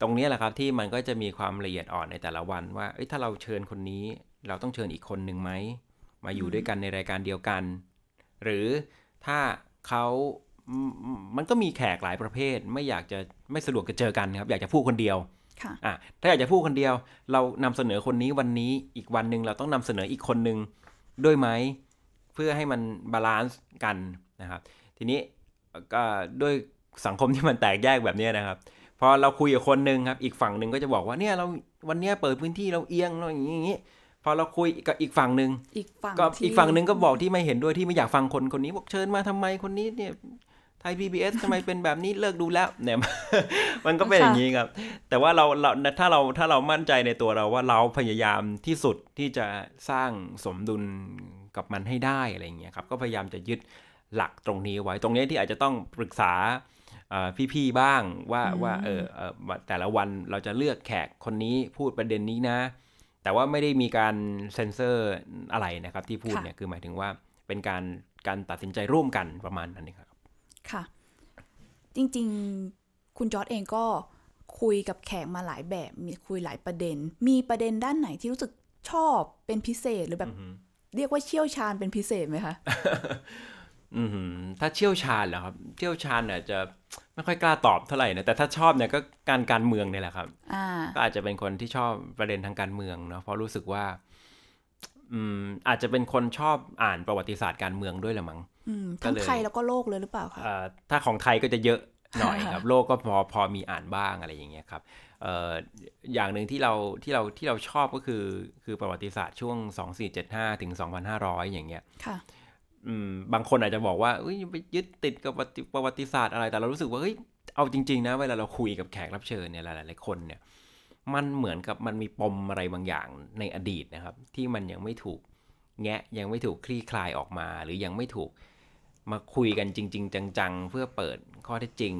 ตรงนี้แหละครับที่มันก็จะมีความละเอียดอ่อนในแต่ละวันว่าถ้าเราเชิญคนนี้เราต้องเชิญอีกคนหนึ่งไหมมาอยู่ด้วยกันในรายการเดียวกัน หรือถ้าเขามันก็มีแขกหลายประเภทไม่อยากจะไม่สะดวกจะเจอกันครับอยากจะพูดคนเดียว ค่ะอ่ะถ้าอยากจะพูดคนเดียว เรานำเสนอคนนี้วันนี้อีกวันหนึ่งเราต้องนำเสนออีกคนหนึ่งด้วยไหมเพื่อให้มันบาลานซ์กันนะครับทีนี้ก็ด้วยสังคมที่มันแตกแยกแบบนี้นะครับพอเราคุยกับคนหนึ่งครับอีกฝั่งหนึ่งก็จะบอกว่าเนี่ยเราวันนี้เปิดพื้นที่เราเอียงเราอย่างนี้พอเราคุยกับอีกฝั่งหนึ่งอีกฝั่งก็อีกฝั่งหนึ่งก็บอกที่ไม่เห็นด้วยที่ไม่อยากฟังคนคนนี้บอกเชิญมาทำไมคนนี้เนี่ยไทย PBS ทำไมเป็นแบบนี้เลิกดูแล้วเนี่ยมันก็เป็นอย่างนี้ครับ แต่ว่าเราเราถ้าเราถ้าเรามั่นใจในตัวเราว่าเราพยายามที่สุดที่จะสร้างสมดุลกับมันให้ได้อะไรอย่างเงี้ยครับก็พยายามจะยึดหลักตรงนี้ไว้ตรงนี้ที่อาจจะต้องปรึกษาพี่ๆบ้างว่าว่าเออแต่ละวันเราจะเลือกแขกคนนี้พูดประเด็นนี้นะ แต่ว่าไม่ได้มีการเซ็นเซอร์อะไรนะครับ ที่พูดเนี่ยคือหมายถึงว่าเป็นการการตัดสินใจร่วมกันประมาณนั้นองครับค่ะ จริงๆคุณจอร์ดเองก็คุยกับแขกมาหลายแบบมีคุยหลายประเด็น มีประเด็นด้านไหนที่รู้สึกชอบเป็นพิเศษหรือแบบเรียกว่าเชี่ยวชาญเป็นพิเศษไหมคะอืถ้าเชี่ยวชาญเหรอครับเชี่ยวชาญเนี่ยจะไม่ค่อยกล้าตอบเท่าไหร่นะแต่ถ้าชอบเนี่ยก็การการเมืองนี่แหละครับก็อาจจะเป็นคนที่ชอบประเด็นทางการเมืองเนาะเพราะรู้สึกว่าอืมอาจจะเป็นคนชอบอ่านประวัติศาสตร์การเมืองด้วยละมั้งทั้งไทยแล้วก็โลกเลยหรือเปล่าคะถ้าของไทยก็จะเยอะหน่อยครับโลกก็พอพอมีอ่านบ้างอะไรอย่างเงี้ยครับอย่างหนึ่งที่เรา ที่เราที่เราชอบก็คือคือประวัติศาสตร์ช่วง 2475ถึง2500 อย่างเงี้ยค่ะบางคนอาจจะบอกว่าเฮ้ยไปยึดติดกับประวัติศาสตร์อะไรแต่เรารู้สึกว่าเฮ้ยเอาจริงๆนะเวลาเราคุยกับแขกรับเชิญเนี่ยหลายๆคนเนี่ยมันเหมือนกับมันมีปมอะไรบางอย่างในอดีตนะครับ ที่มันยังไม่ถูกแงยังไม่ถูกคลี่คลายออกมา หรือยังไม่ถูกมาคุยกันจริง ๆจังๆ เพื่อเปิดข้อเท็จจริง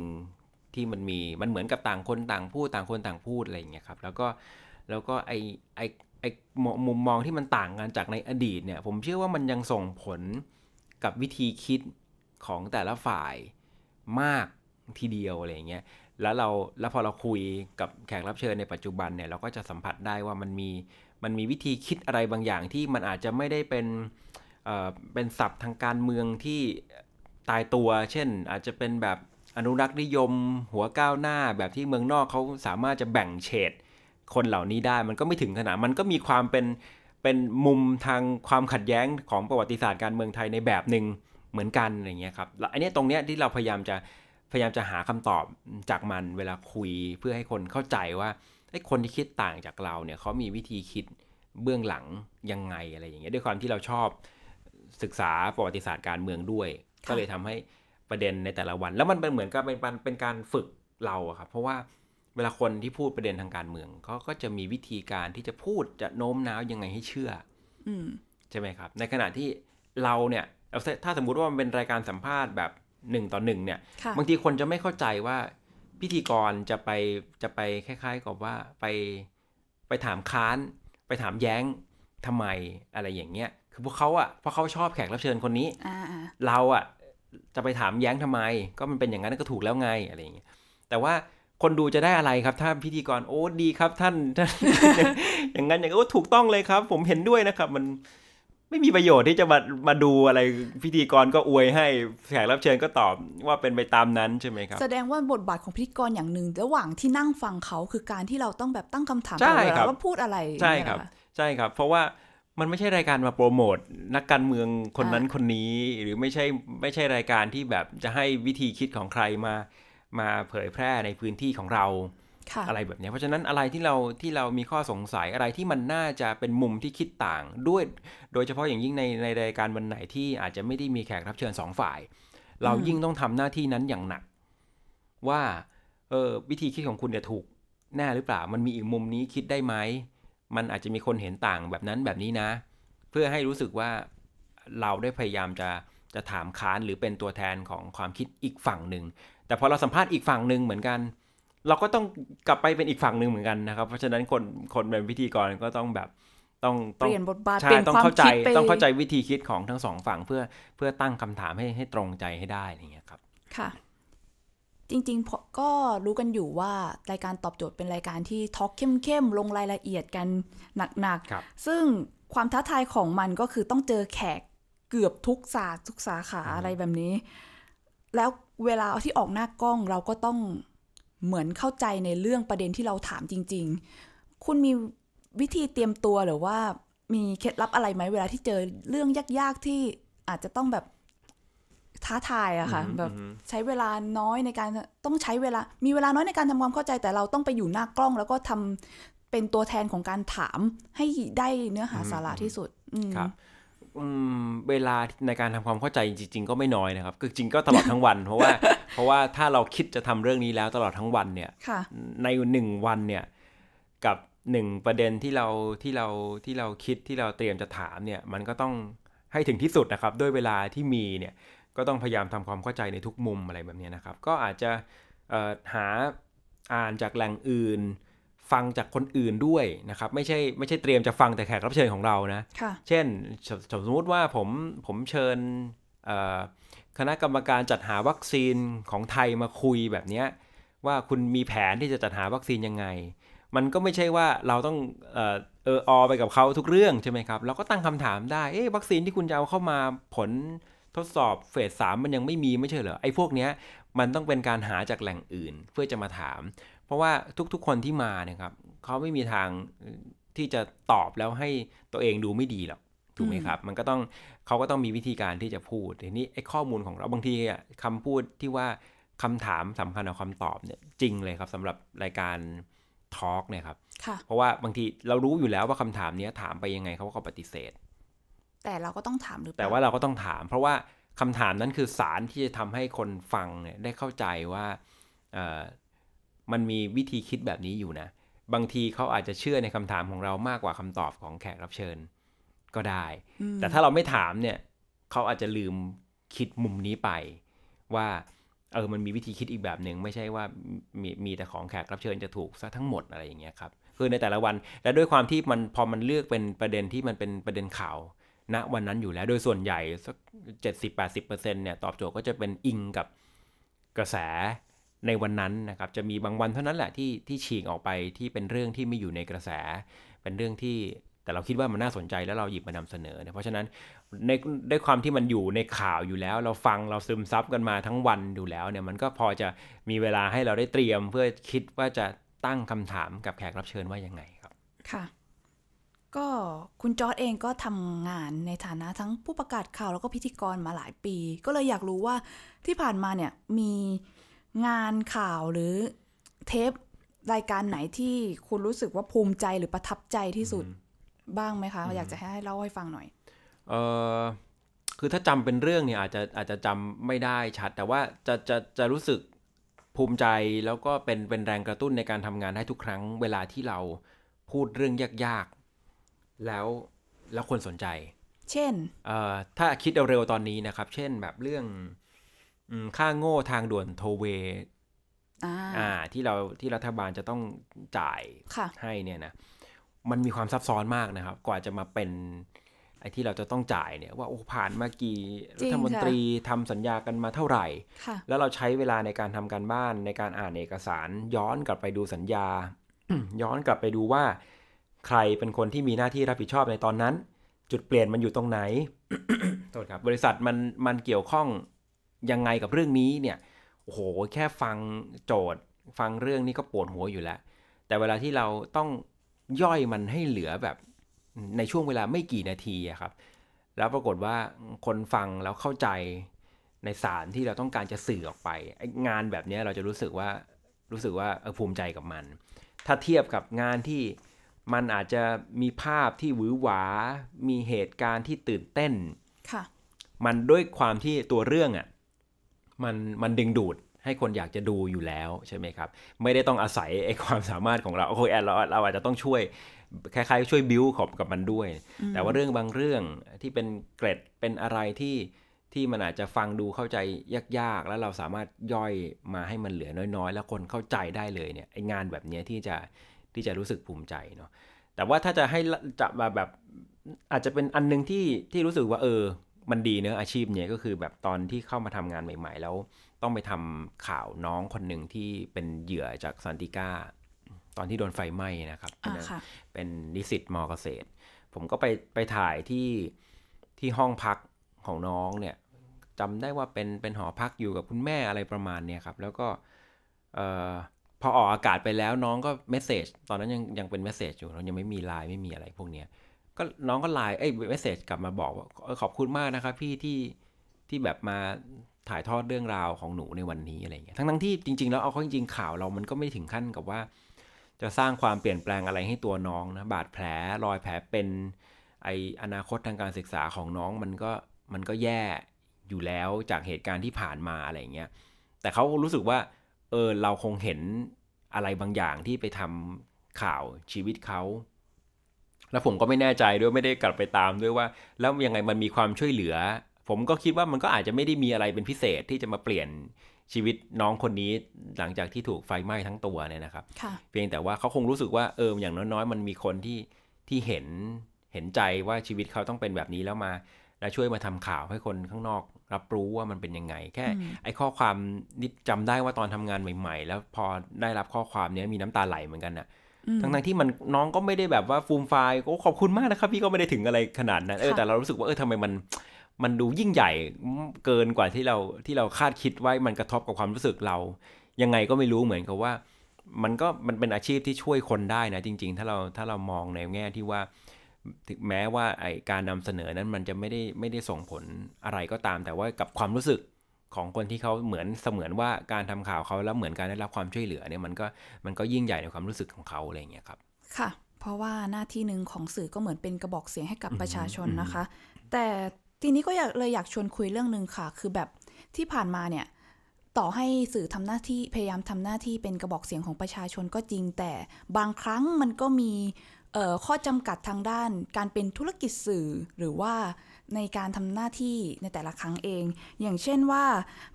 ที่มันมี มันเหมือนกับต่างคนต่างพูดต่างคนต่างพูดอะไรอย่างเงี้ยครับแล้วก็แล้วก็ไอไอไอมุมมองที่มันต่างกันจากในอดีตเนี่ยผมเชื่อว่ามันยังส่งผลกับวิธีคิดของแต่ละฝ่ายมากทีเดียวอะไรอย่างเงี้ยแล้วเรา แล้วพอเราคุยกับแขกรับเชิญในปัจจุบันเนี่ย เราก็จะสัมผัสได้ว่ามันมี มันมีวิธีคิดอะไรบางอย่างที่มันอาจจะไม่ได้เป็นเป็นศัพท์ทางการเมืองที่ตายตัว เช่น อาจจะเป็นแบบอนุรักษ์นิยม หัวก้าวหน้าแบบที่เมืองนอกเขาสามารถจะแบ่งเฉดคนเหล่านี้ได้ มันก็ไม่ถึงขนาดมันก็มีความเป็น เป็นมุมทางความขัดแย้งของประวัติศาสตร์การเมืองไทยในแบบหนึ่งเหมือนกันอะไรเงี้ยครับแล้วอันนี้ตรงเนี้ยที่เราพยายามจะพยายามจะหาคำตอบจากมันเวลาคุยเพื่อให้คนเข้าใจว่าไอ้คนที่คิดต่างจากเราเนี่ยเขามีวิธีคิดเบื้องหลังยังไงอะไรอย่างเงี้ยด้วยความที่เราชอบศึกษาประวัติศาสตร์การเมืองด้วย ก็เลยทำให้ประเด็นในแต่ละวัน แล้วมันเป็นเหมือนกับเป็นเป็นการฝึกเราอะครับ เพราะว่าเวลาคนที่พูดประเด็นทางการเมืองเขาก็จะมีวิธีการที่จะพูดจะโน้มน้าวยังไงให้เชื่ออใช่ไหมครับ ในขณะที่เราเนี่ยถ้าสมมุติว่ามันเป็นรายการสัมภาษณ์แบบหนึ่งต่อหนึ่งเนี่ยบางทีคนจะไม่เข้าใจว่า พิธีกรจะไปจะไปคล้ายๆกับว่าไปไปถามค้านไปถามแย้งทำไมอะไรอย่างเงี้ยคือพวกเขาอ่ะเพราะเขาชอบแขกรับเชิญคนนี้เราอ่ะจะไปถามแย้งทำไม ก็มันเป็นอย่างนั้นก็ถูกแล้วไงอะไรอย่างเงี้ยแต่ว่าคนดูจะได้อะไรครับ ถ้าพิธีกรโอ้ดีครับท่านท่านอย่างนั้นอย่างโอ้ถูกต้องเลยครับ ผมเห็นด้วยนะครับมันไม่มีประโยชน์ที่จะมามาดูอะไรพิธีกรก็อวยให้แขกรับเชิญก็ตอบว่าเป็นไปตามนั้นใช่ไหมครับแสดงว่าบทบาทของพิธีกรอย่างหนึ่งระหว่างที่นั่งฟังเขาคือการที่เราต้องแบบตั้งคำถามตลอดเวลาว่าพูดอะไรใช่ครับ ใช่ครับ เพราะว่ามันไม่ใช่รายการมาโปรโมตนักการเมืองคนนั้นคนนี้ หรือไม่ใช่ไม่ใช่รายการที่แบบจะให้วิธีคิดของใครมา มาเผยแพร่ในพื้นที่ของเราอะไรแบบนี้เพราะฉะนั้นอะไรที่เราที่เรามีข้อสงสัยอะไรที่มันน่าจะเป็นมุมที่คิดต่างด้วย โดยเฉพาะอย่างยิ่งในในรายการวันไหนที่อาจจะไม่ได้มีแขกรับเชิญสองฝ่ายเรายิ่งต้องทำหน้าที่นั้นอย่างหนัก ว่าเออวิธีคิดของคุณเนี่ยถูกแน่หรือเปล่ามันมีอีกมุมนี้คิดได้ไหม มันอาจจะมีคนเห็นต่างแบบนั้นแบบนี้นะ เพื่อให้รู้สึกว่าเราได้พยายามจะจะถามค้านหรือเป็นตัวแทนของความคิดอีกฝั่งหนึ่งแต่พอเราสัมภาษณ์อีกฝั่งหนึ่งเหมือนกันเราก็ต้องกลับไปเป็นอีกฝั่งหนึ่งเหมือนกันนะครับ เพราะฉะนั้นคนคนเป็นพิธีกรก็ต้องแบบต้องต้องเปลี่ยนบทบาทใช่ต้องเข้าใจต้องเข้าใจวิธีคิดของทั้งสองฝั่งเพื่อเพื่อตั้งคำถามให้ให้ตรงใจให้ได้อย่างเงี้ยครับค่ะ จริงๆก็รู้กันอยู่ว่า รายการตอบโจทย์เป็นรายการที่ทอล์กเข้มๆลงรายละเอียดกันหนักๆ ซึ่งความท้าทายของมันก็คือต้องเจอแขกเกือบทุกศาสทุกสาขาอะไรแบบนี้ แล้วเวลาที่ออกหน้ากล้องเราก็ต้องเหมือนเข้าใจในเรื่องประเด็นที่เราถามจริงๆ คุณมีวิธีเตรียมตัวหรือว่า มีเคล็ดลับอะไรไหมเวลาที่เจอเรื่องยากๆที่อาจจะต้องแบบท้าทายอะค่ะแบบใช้เวลาน้อยในการต้องใช้เวลา มีเวลาน้อยในการทำความเข้าใจแต่เราต้องไปอยู่หน้ากล้อง แล้วก็ทำเป็นตัวแทนของการถามให้ได้เนื้อหา สาระที่สุดครับเวลาในการทำความเข้าใจจริงๆ ก็ไม่น้อยนะครับคือจริงก็ตลอดทั้งวัน เพราะว่าเพราะว่าถ้าเราคิดจะทำเรื่องนี้แล้วตลอดทั้งวันเนี่ยในหนึ่งวันเนี่ยกับหนึ่งประเด็นที่เราที่เราที่เราคิดที่เราเตรียมจะถามเนี่ยมันก็ต้องให้ถึงที่สุดนะครับด้วยเวลาที่มีเนี่ยก็ต้องพยายามทำความเข้าใจในทุกมุมอะไรแบบนี้นะครับก็อาจจะหาอ่านจากแหล่งอื่นฟังจากคนอื่นด้วยนะครับไม่ใช่ไม่ใช่เตรียมจะฟังแต่แขกรับเชิญของเรานะเช่นสมมติว่าผมผมเชิญคณะกรรมการจัดหาวัคซีนของไทยมาคุยแบบนี้ว่าคุณมีแผนที่จะจัดหาวัคซีนยังไง มันก็ไม่ใช่ว่าเราต้องเออออไปกับเขาทุกเรื่องใช่ไหมครับเราก็ตั้งคำถามได้เอ๊วัคซีนที่คุณจะเอาเข้ามาผลทดสอบเฟสสามมันยังไม่มีไม่ใช่เหรอไอ้พวกเนี้ยมันต้องเป็นการหาจากแหล่งอื่น เพื่อจะมาถามราะว่าทุกๆคนที่มาเนี่ยครับเขาไม่มีทางที่จะตอบแล้วให้ตัวเองดูไม่ดีหรอกถูกไหมครับ มันก็ต้องเขาก็ต้องมีวิธีการที่จะพูดทีนี้ไอ้ข้อมูลของเราบางทีคำพูดที่ว่าคำถามสำคัญกว่าคำตอบเนี่ยจริงเลยครับสำหรับรายการทอล์กเนี่ยครับเพราะว่าบางทีเรารู้อยู่แล้วว่าคำถามเนี้ยถามไปยังไงเขาก็ปฏิเสธ แต่เราก็ต้องถามหรือแต่ว่าเราก็ต้องถาม เพราะว่าคำถามนั้นคือสารที่จะทำให้คนฟังเนี่ยได้เข้าใจว่ามันมีวิธีคิดแบบนี้อยู่นะ บางทีเขาอาจจะเชื่อในคำถามของเรามากกว่าคำตอบของแขกรับเชิญก็ได้แต่ถ้าเราไม่ถามเนี่ยเขาอาจจะลืมคิดมุมนี้ไป ว่าเออมันมีวิธีคิดอีกแบบหนึ่งไม่ใช่ว่ามีมีแต่ของแขกรับเชิญจะถูกซะทั้งหมดอะไรอย่างเงี้ยครับคือในแต่ละวัน และด้วยความที่มันพอมันเลือกเป็นประเด็นที่มันเป็นประเด็นข่าวณนะวันนั้นอยู่แล้ว โดยส่วนใหญ่สักเจ็ดสิบแปดสิบเปอร์เซ็นเนี่ยตอบโจทย์ก็จะเป็นอิงกับกระแสในวันนั้นนะครับจะมีบางวันเท่านั้นแหละที่ที่ฉีกออกไปที่เป็นเรื่องที่ไม่อยู่ในกระแส เป็นเรื่องที่แต่เราคิดว่ามันน่าสนใจแล้วเราหยิบมานำเสนอเนะเพราะฉะนั้นในได้ความที่มันอยู่ในข่าวอยู่แล้ว เราฟังเราซึมซับกันมาทั้งวันอยู่แล้ว เนี่ยมันก็พอจะมีเวลาให้เราได้เตรียมเพื่อคิดว่าจะตั้งคำถามกับแขกรับเชิญว่ายังไงครับค่ะก็คุณจอร์ดเองก็ทำงานในฐานะทั้งผู้ประกาศข่าวแล้วก็พิธีกรมาหลายปี ก็เลยอยากรู้ว่าที่ผ่านมาเนี่ยมีงานข่าวหรือเทปรายการไหนที่คุณรู้สึกว่าภูมิใจหรือประทับใจที่สุดบ้างไหมคะอยากจะให้เล่าให้ฟังหน่อย เออคือถ้าจำเป็นเรื่องเนี่ยอาจจะอาจจะจำไม่ได้ชัด แต่ว่าจะจะจะรู้สึกภูมิใจแล้วก็เป็นเป็นแรงกระตุ้นในการทำงานให้ทุกครั้งเวลาที่เราพูดเรื่องยากๆแล้วแล้วคนสนใจ เช่นเอ่อถ้าคิดเร็วๆตอนนี้นะครับ เช่น แบบเรื่องค่าโง่ทางด่วนโทเวที่เราที่รัฐบาลจะต้องจ่ายให้เนี่ยนะ มันมีความซับซ้อนมากนะครับ กว่าจะมาเป็นไอ้ที่เราจะต้องจ่ายเนี่ยว่าโอ้ผ่านมากี่รัฐมนตรีทำสัญญากันมาเท่าไหร่ แล้วเราใช้เวลาในการทำการบ้านในการอ่านเอกสาร ย้อนกลับไปดูสัญญา ย้อนกลับไปดูว่า ใครเป็นคนที่มีหน้าที่รับผิดชอบในตอนนั้น จุดเปลี่ยนมันอยู่ตรงไหนโทษครับ บริษัทมันมันเกี่ยวข้องยังไงกับเรื่องนี้เนี่ย โอ้โห แค่ฟังโจทย์ ฟังเรื่องนี้ก็ปวดหัวอยู่แล้ว แต่เวลาที่เราต้องย่อยมันให้เหลือแบบในช่วงเวลาไม่กี่นาทีครับ แล้วปรากฏว่าคนฟังแล้วเข้าใจในสารที่เราต้องการจะสื่อออกไป งานแบบนี้เราจะรู้สึกว่ารู้สึกว่าภูมิใจกับมัน ถ้าเทียบกับงานที่มันอาจจะมีภาพที่หวือหวา มีเหตุการณ์ที่ตื่นเต้นค่ะมันด้วยความที่ตัวเรื่องอะ่ะมันมันดึงดูดให้คนอยากจะดูอยู่แล้วใช่ไหมครับ ไม่ได้ต้องอาศัยไอ้ความสามารถของเราโออดเราเราอาจจะต้องช่วยคล้าย ๆ ช่วยบิวขอบกับมันด้วย แต่ว่าเรื่องบางเรื่องที่เป็นเกร็ดเป็นอะไรที่ที่มันอาจจะฟังดูเข้าใจยากๆ แล้วเราสามารถย่อยมาให้มันเหลือน้อยๆ แล้วคนเข้าใจได้เลยเนี่ยไองานแบบนี้ที่จะที่จะรู้สึกภูมิใจเนาะแต่ว่าถ้าจะให้จะมาแบบอาจจะเป็นอันนึงที่ที่รู้สึกว่าเออมันดีเนื้ออาชีพเนี่ยก็คือแบบตอนที่เข้ามาทำงานใหม่ๆ แล้วต้องไปทำข่าวน้องคนหนึ่งที่เป็นเหยื่อจากซันติก้าตอนที่โดนไฟไหม้นะครับ เป็นนิสิตมอเกษตร ผมก็ไปไปถ่ายที่ที่ห้องพักของน้องเนี่ยจำได้ว่าเป็นเป็นหอพักอยู่กับคุณแม่อะไรประมาณเนี่ยครับ แล้วก็พอออกอากาศไปแล้วน้องก็เมสเซจตอนนั้นยังยังเป็นเมสเซจอยู่เรายังไม่มีไลน์ไม่มีอะไร พวกเนี้ยก็น้องก็ไลน์เอ้ยเมสเซจกลับมาบอกว่าขอบคุณมากนะครับพี่ที่ที่แบบมาถ่ายทอดเรื่องราวของหนูในวันนี้อะไรเงี้ยทั้งทั้งที่จริงๆแล้วเอาเข้าจริงๆข่าวเรามันก็ไม่ถึงขั้นกับว่า จะสร้างความเปลี่ยนแปลงอะไรให้ตัวน้องนะ บาดแผลรอยแผลเป็นไออนาคตทางการศึกษาของน้องมันก็มันก็แย่อยู่แล้วจากเหตุการณ์ที่ผ่านมาอะไรเงี้ยแต่เขารู้สึกว่าเออเราคงเห็นอะไรบางอย่างที่ไปทำข่าวชีวิตเขาแล้วผมก็ไม่แน่ใจด้วยไม่ได้กลับไปตามด้วยว่าแล้วยังไงมันมีความช่วยเหลือ ผมก็คิดว่ามันก็อาจจะไม่ได้มีอะไรเป็นพิเศษที่จะมาเปลี่ยนชีวิตน้องคนนี้หลังจากที่ถูกไฟไหม้ทั้งตัวเนี่ยนะครับเพียงแต่ว่าเขาคงรู้สึกว่าเอออย่างน้อยๆมันมีคนที่ที่เห็นเห็นใจว่าชีวิตเขาต้องเป็นแบบนี้แล้วมาและช่วยมาทำข่าวให้คนข้างนอกรับรู้ว่ามันเป็นยังไง แค่ไอ้ข้อความนิดจำได้ว่าตอนทำงานใหม่ ๆ แล้วพอได้รับข้อความเนี้ยมีน้ำตาไหลเหมือนกันอนะ่ะทั้งทั้งที่มันน้องก็ไม่ได้แบบว่าฟูมไฟล์ก็ขอบคุณมากนะครับ พี่ก็ไม่ได้ถึงอะไรขนาดนั้นเออแต่เรารู้สึกว่าเออทำไมมันมันดูยิ่งใหญ่เกินกว่าที่เราที่เราคาดคิดไว้มันกระทบกับความรู้สึกเรา ยังไงก็ไม่รู้เหมือนกับว่า มันก็มันเป็นอาชีพที่ช่วยคนได้นะจริง ๆ ถ้าเราถ้าเรามองในแง่ที่ว่า ถึงแม้ว่าไอการนำเสนอนั้น มันจะไม่ได้ไม่ได้ส่งผลอะไรก็ตามแต่ว่ากับความรู้สึกของคนที่เขาเหมือนเสมือนว่าการทำข่าวเขาแล้วเหมือนการได้รับความช่วยเหลือเนี่ยมันก็มันก็ยิ่งใหญ่ในความรู้สึกของเขาอะไรอย่างเงี้ยครับค่ะเพราะว่าหน้าที่หนึ่งของสื่อก็เหมือนเป็นกระบอกเสียงให้กับประชาชนนะคะ แต่ทีนี้ก็อยากเลยอยากชวนคุยเรื่องหนึ่งค่ะคือแบบที่ผ่านมาเนี่ยต่อให้สื่อทำหน้าที่พยายามทำหน้าที่เป็นกระบอกเสียงของประชาชนก็จริง แต่บางครั้งมันก็มีข้อจำกัดทางด้านการเป็นธุรกิจสื่อหรือว่าในการทำหน้าที่ในแต่ละครั้งเอง อย่างเช่นว่า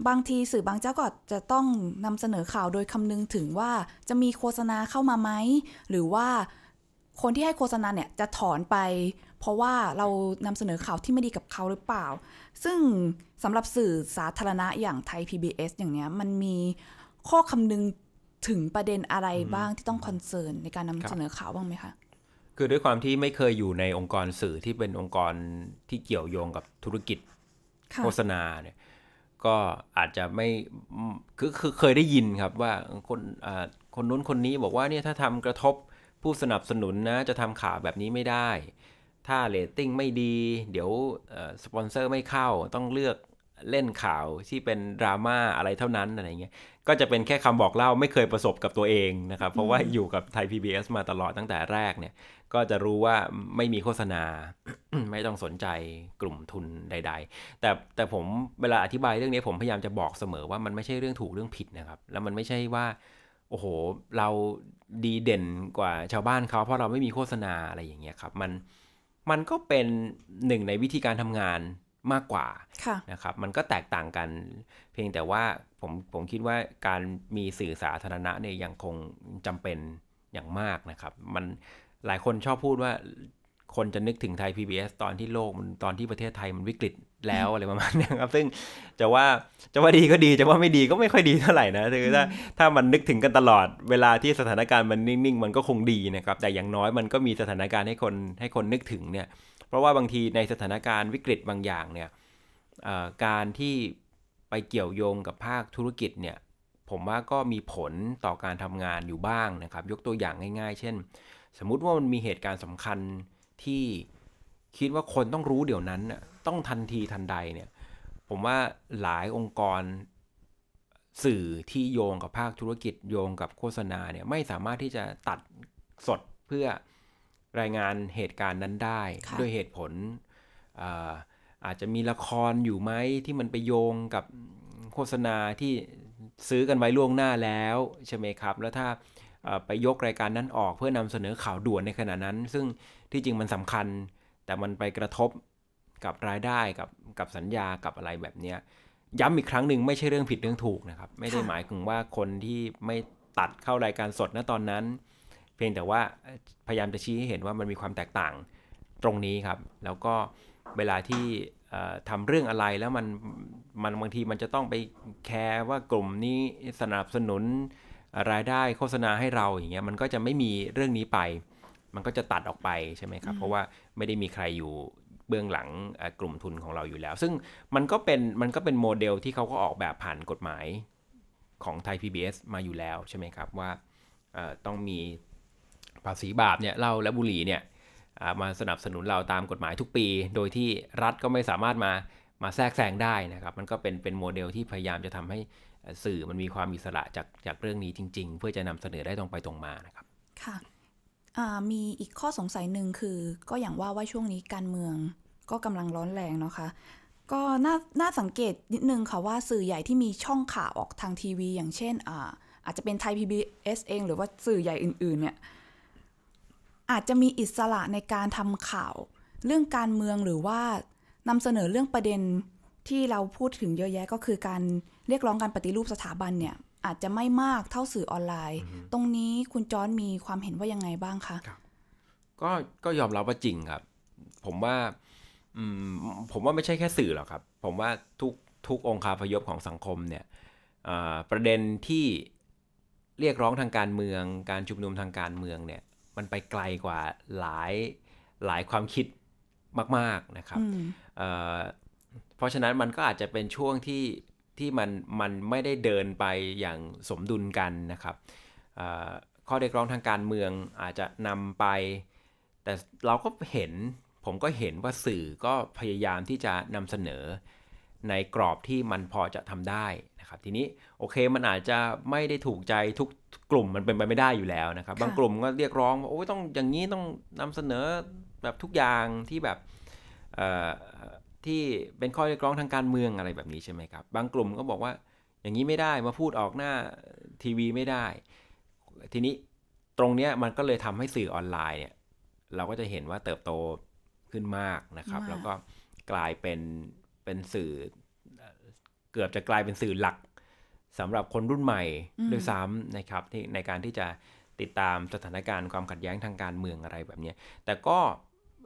บางทีสื่อบางเจ้าก็จะต้องนำเสนอข่าวโดยคำนึงถึงว่าจะมีโฆษณาเข้ามาไหมหรือว่าคนที่ให้โฆษณาเนี่ยจะถอนไป เพราะว่าเรานำเสนอข่าวที่ไม่ดีกับเขาหรือเปล่า ซึ่งสำหรับสื่อสาธารณะอย่างไทย PBS อย่างเนี้ยมันมีข้อคำนึงถึงประเด็นอะไรบ้างที่ต้องคอนเซิร์นในการนำเสนอข่าวบ้างไหมคะคือด้วยความที่ไม่เคยอยู่ในองค์กรสื่อที่เป็นองค์กรที่เกี่ยวโยงกับธุรกิจโฆษณาเนี่ยก็อาจจะไม่คือคือเคยได้ยินครับว่าคนอ่าคนนู้นคนนี้บอกว่าเนี่ยถ้าทำกระทบผู้สนับสนุนนะจะทำข่าวแบบนี้ไม่ได้ ถ้าเรตติ้งไม่ดี เดี๋ยวสปอนเซอร์ไม่เข้าต้องเลือกเล่นข่าวที่เป็นดราม่าอะไรเท่านั้น อะไรเงี้ย ก็จะเป็นแค่คำบอกเล่าไม่เคยประสบกับตัวเองนะครับ เพราะว่าอยู่กับไทย PBS มาตลอดตั้งแต่แรกเนี่ย ก็จะรู้ว่าไม่มีโฆษณาไม่ต้องสนใจกลุ่มทุนใด ๆ แต่แต่ผมเวลาอธิบายเรื่องนี้ผมพยายามจะบอกเสมอว่ามันไม่ใช่เรื่องถูกเรื่องผิดนะครับ แล้วมันไม่ใช่ว่า โอ้โห เราดีเด่นกว่าชาวบ้านเขาเพราะเราไม่มีโฆษณาอะไรอย่างเงี้ยครับมันมันก็เป็นหนึ่งในวิธีการทำงานมากกว่าะนะครับมันก็แตกต่างกัน เพียงแต่ว่าผมผมคิดว่าการมีสื่อสาธารณะเนี่ยยังคงจำเป็นอย่างมากนะครับ มันหลายคนชอบพูดว่า คนจะนึกถึงไทย PBS ตอนที่โลกมันตอนที่ประเทศไทยมันวิกฤตแล้วอะไรประมาณนี้ครับซึ่งจะว่าจะว่าดีก็ดีจะว่าไม่ดีก็ไม่ค่อยดีเท่าไหร่นะคือถ้าถ้ามันนึกถึงกันตลอดเวลาที่สถานการณ์มันนิ่งๆมันก็คงดีนะครับแต่อย่างน้อยมันก็มีสถานการณ์ให้คนให้คนนึกถึงเนี่ยเพราะว่าบางทีในสถานการณ์วิกฤตบางอย่างเนี่ยการที่ไปเกี่ยวโยงกับภาคธุรกิจเนี่ย ผมว่าก็มีผลต่อการทำงานอยู่บ้างนะครับ ยกตัวอย่างง่าย ๆ เช่น สมมุติว่ามันมีเหตุการณ์สำคัญที่คิดว่าคนต้องรู้เดี๋ยวนั้นต้องทันทีทันใดเนี่ย ผมว่าหลายองค์กรสื่อที่โยงกับภาคธุรกิจโยงกับโฆษณาเนี่ยไม่สามารถที่จะตัดสดเพื่อรายงานเหตุการณ์นั้นได้ด้วยเหตุผลอาอาจจะมีละครอยู่ไหมที่มันไปโยงกับโฆษณาที่ซื้อกันไว้ล่วงหน้าแล้ว ใช่ไหมครับ แล้วถ้าไปยกรายการนั้นออกเพื่อนำเสนอข่าวด่วนในขณะนั้น ซึ่งที่จริงมันสำคัญ แต่มันไปกระทบกับรายได้กับกับสัญญากับอะไรแบบเนี้ยย้ำอีกครั้งหนึ่งไม่ใช่เรื่องผิดเรื่องถูกนะครับ ไม่ได้หมายถึงว่าคนที่ไม่ตัดเข้ารายการสดณตอนนั้นเพียงแต่ว่าพยายามจะชี้ให้เห็นว่ามันมีความแตกต่างตรงนี้ครับ แล้วก็เวลาที่ทำเรื่องอะไรแล้วมันมันบางทีมันจะต้องไปแคร์ว่ากลุ่มนี้สนับสนุนรายได้โฆษณาให้เราอย่างเงี้ยมันก็จะไม่มีเรื่องนี้ไป มันก็จะตัดออกไปใช่ไหมครับ เพราะว่าไม่ได้มีใครอยู่เบื้องหลังกลุ่มทุนของเราอยู่แล้ว ซึ่งมันก็เป็นมันก็เป็นโมเดลที่เขาก็ออกแบบผ่านกฎหมายของไทย PBS มาอยู่แล้วใช่ไหมครับว่าต้องมีภาษีบาปเนี่ยเหล้าและบุหรี่เนี่ยมาสนับสนุนเราตามกฎหมายทุกปี โดยที่รัฐก็ไม่สามารถมามาแทรกแซงได้นะครับมันก็เป็นเป็นโมเดลที่พยายามจะทำให้สื่อมันมีความอิสระจากจากเรื่องนี้จริงๆ เพื่อจะนำเสนอได้ตรงไปตรงมานะครับค่ะมีอีกข้อสงสัยหนึ่งคือ ก็อย่างว่าว่าช่วงนี้การเมืองก็กำลังร้อนแรงเนาะคะก็น่าน่าสังเกตนิดนึงค่ะว่าสื่อใหญ่ที่มีช่องข่าวออกทางทีวีอย่างเช่นอาอาจจะเป็นไทยพีบีเอสเองหรือว่าสื่อใหญ่อื่นๆเนี่ยอาจจะมีอิสระในการทำข่าวเรื่องการเมืองหรือว่านำเสนอเรื่องประเด็นที่เราพูดถึงเยอะแยะก็คือการเรียกร้องการปฏิรูปสถาบันเนี่ย อาจจะไม่มากเท่าสื่อออนไลน์ ตรงนี้คุณจอนมีความเห็นว่ายังไงบ้างคะ ก็ก็ยอมรับว่าจริงครับผมว่าผมว่าไม่ใช่แค่สื่อหรอกครับผมว่าทุกทุกองค์คาพยพของสังคมเนี่ยประเด็นที่เรียกร้องทางการเมืองการชุมนุมทางการเมืองเนี่ยมันไปไกลกว่าหลายหลายความคิดมาก ๆ นะครับเเพราะฉะนั้นมันก็อาจจะเป็นช่วงที่ที่มันมันไม่ได้เดินไปอย่างสมดุลกันนะครับ ข้อเรียกร้องทางการเมืองอาจจะนำไปแต่เราก็เห็นผมก็เห็นว่าสื่อก็พยายามที่จะนำเสนอในกรอบที่มันพอจะทำได้ครับทีนี้โอเคมันอาจจะไม่ได้ถูกใจทุกกลุ่มมันเป็นไปไม่ได้อยู่แล้วนะครับ บางกลุ่มก็เรียกร้องว่าโอ้ยต้อง อย่างนี้ต้องนำเสนอแบบทุกอย่างที่แบบที่เป็นข้อเรียกร้องทางการเมืองอะไรแบบนี้ใช่ไหมครับ บางกลุ่มก็บอกว่าอย่างนี้ไม่ได้มาพูดออกหน้าทีวีไม่ได้ ทีนี้ตรงเนี้ยมันก็เลยทำให้สื่อออนไลน์เนี่ยเราก็จะเห็นว่าเติบโตขึ้นมากนะครับ แล้วก็กลายเป็นเป็นสื่อเกือบจะกลายเป็นสื่อหลักสำหรับคนรุ่นใหม่ด้วยซ้ำนะครับที่ในการที่จะติดตามสถานการณ์ความขัดแย้งทางการเมืองอะไรแบบนี้แต่ก็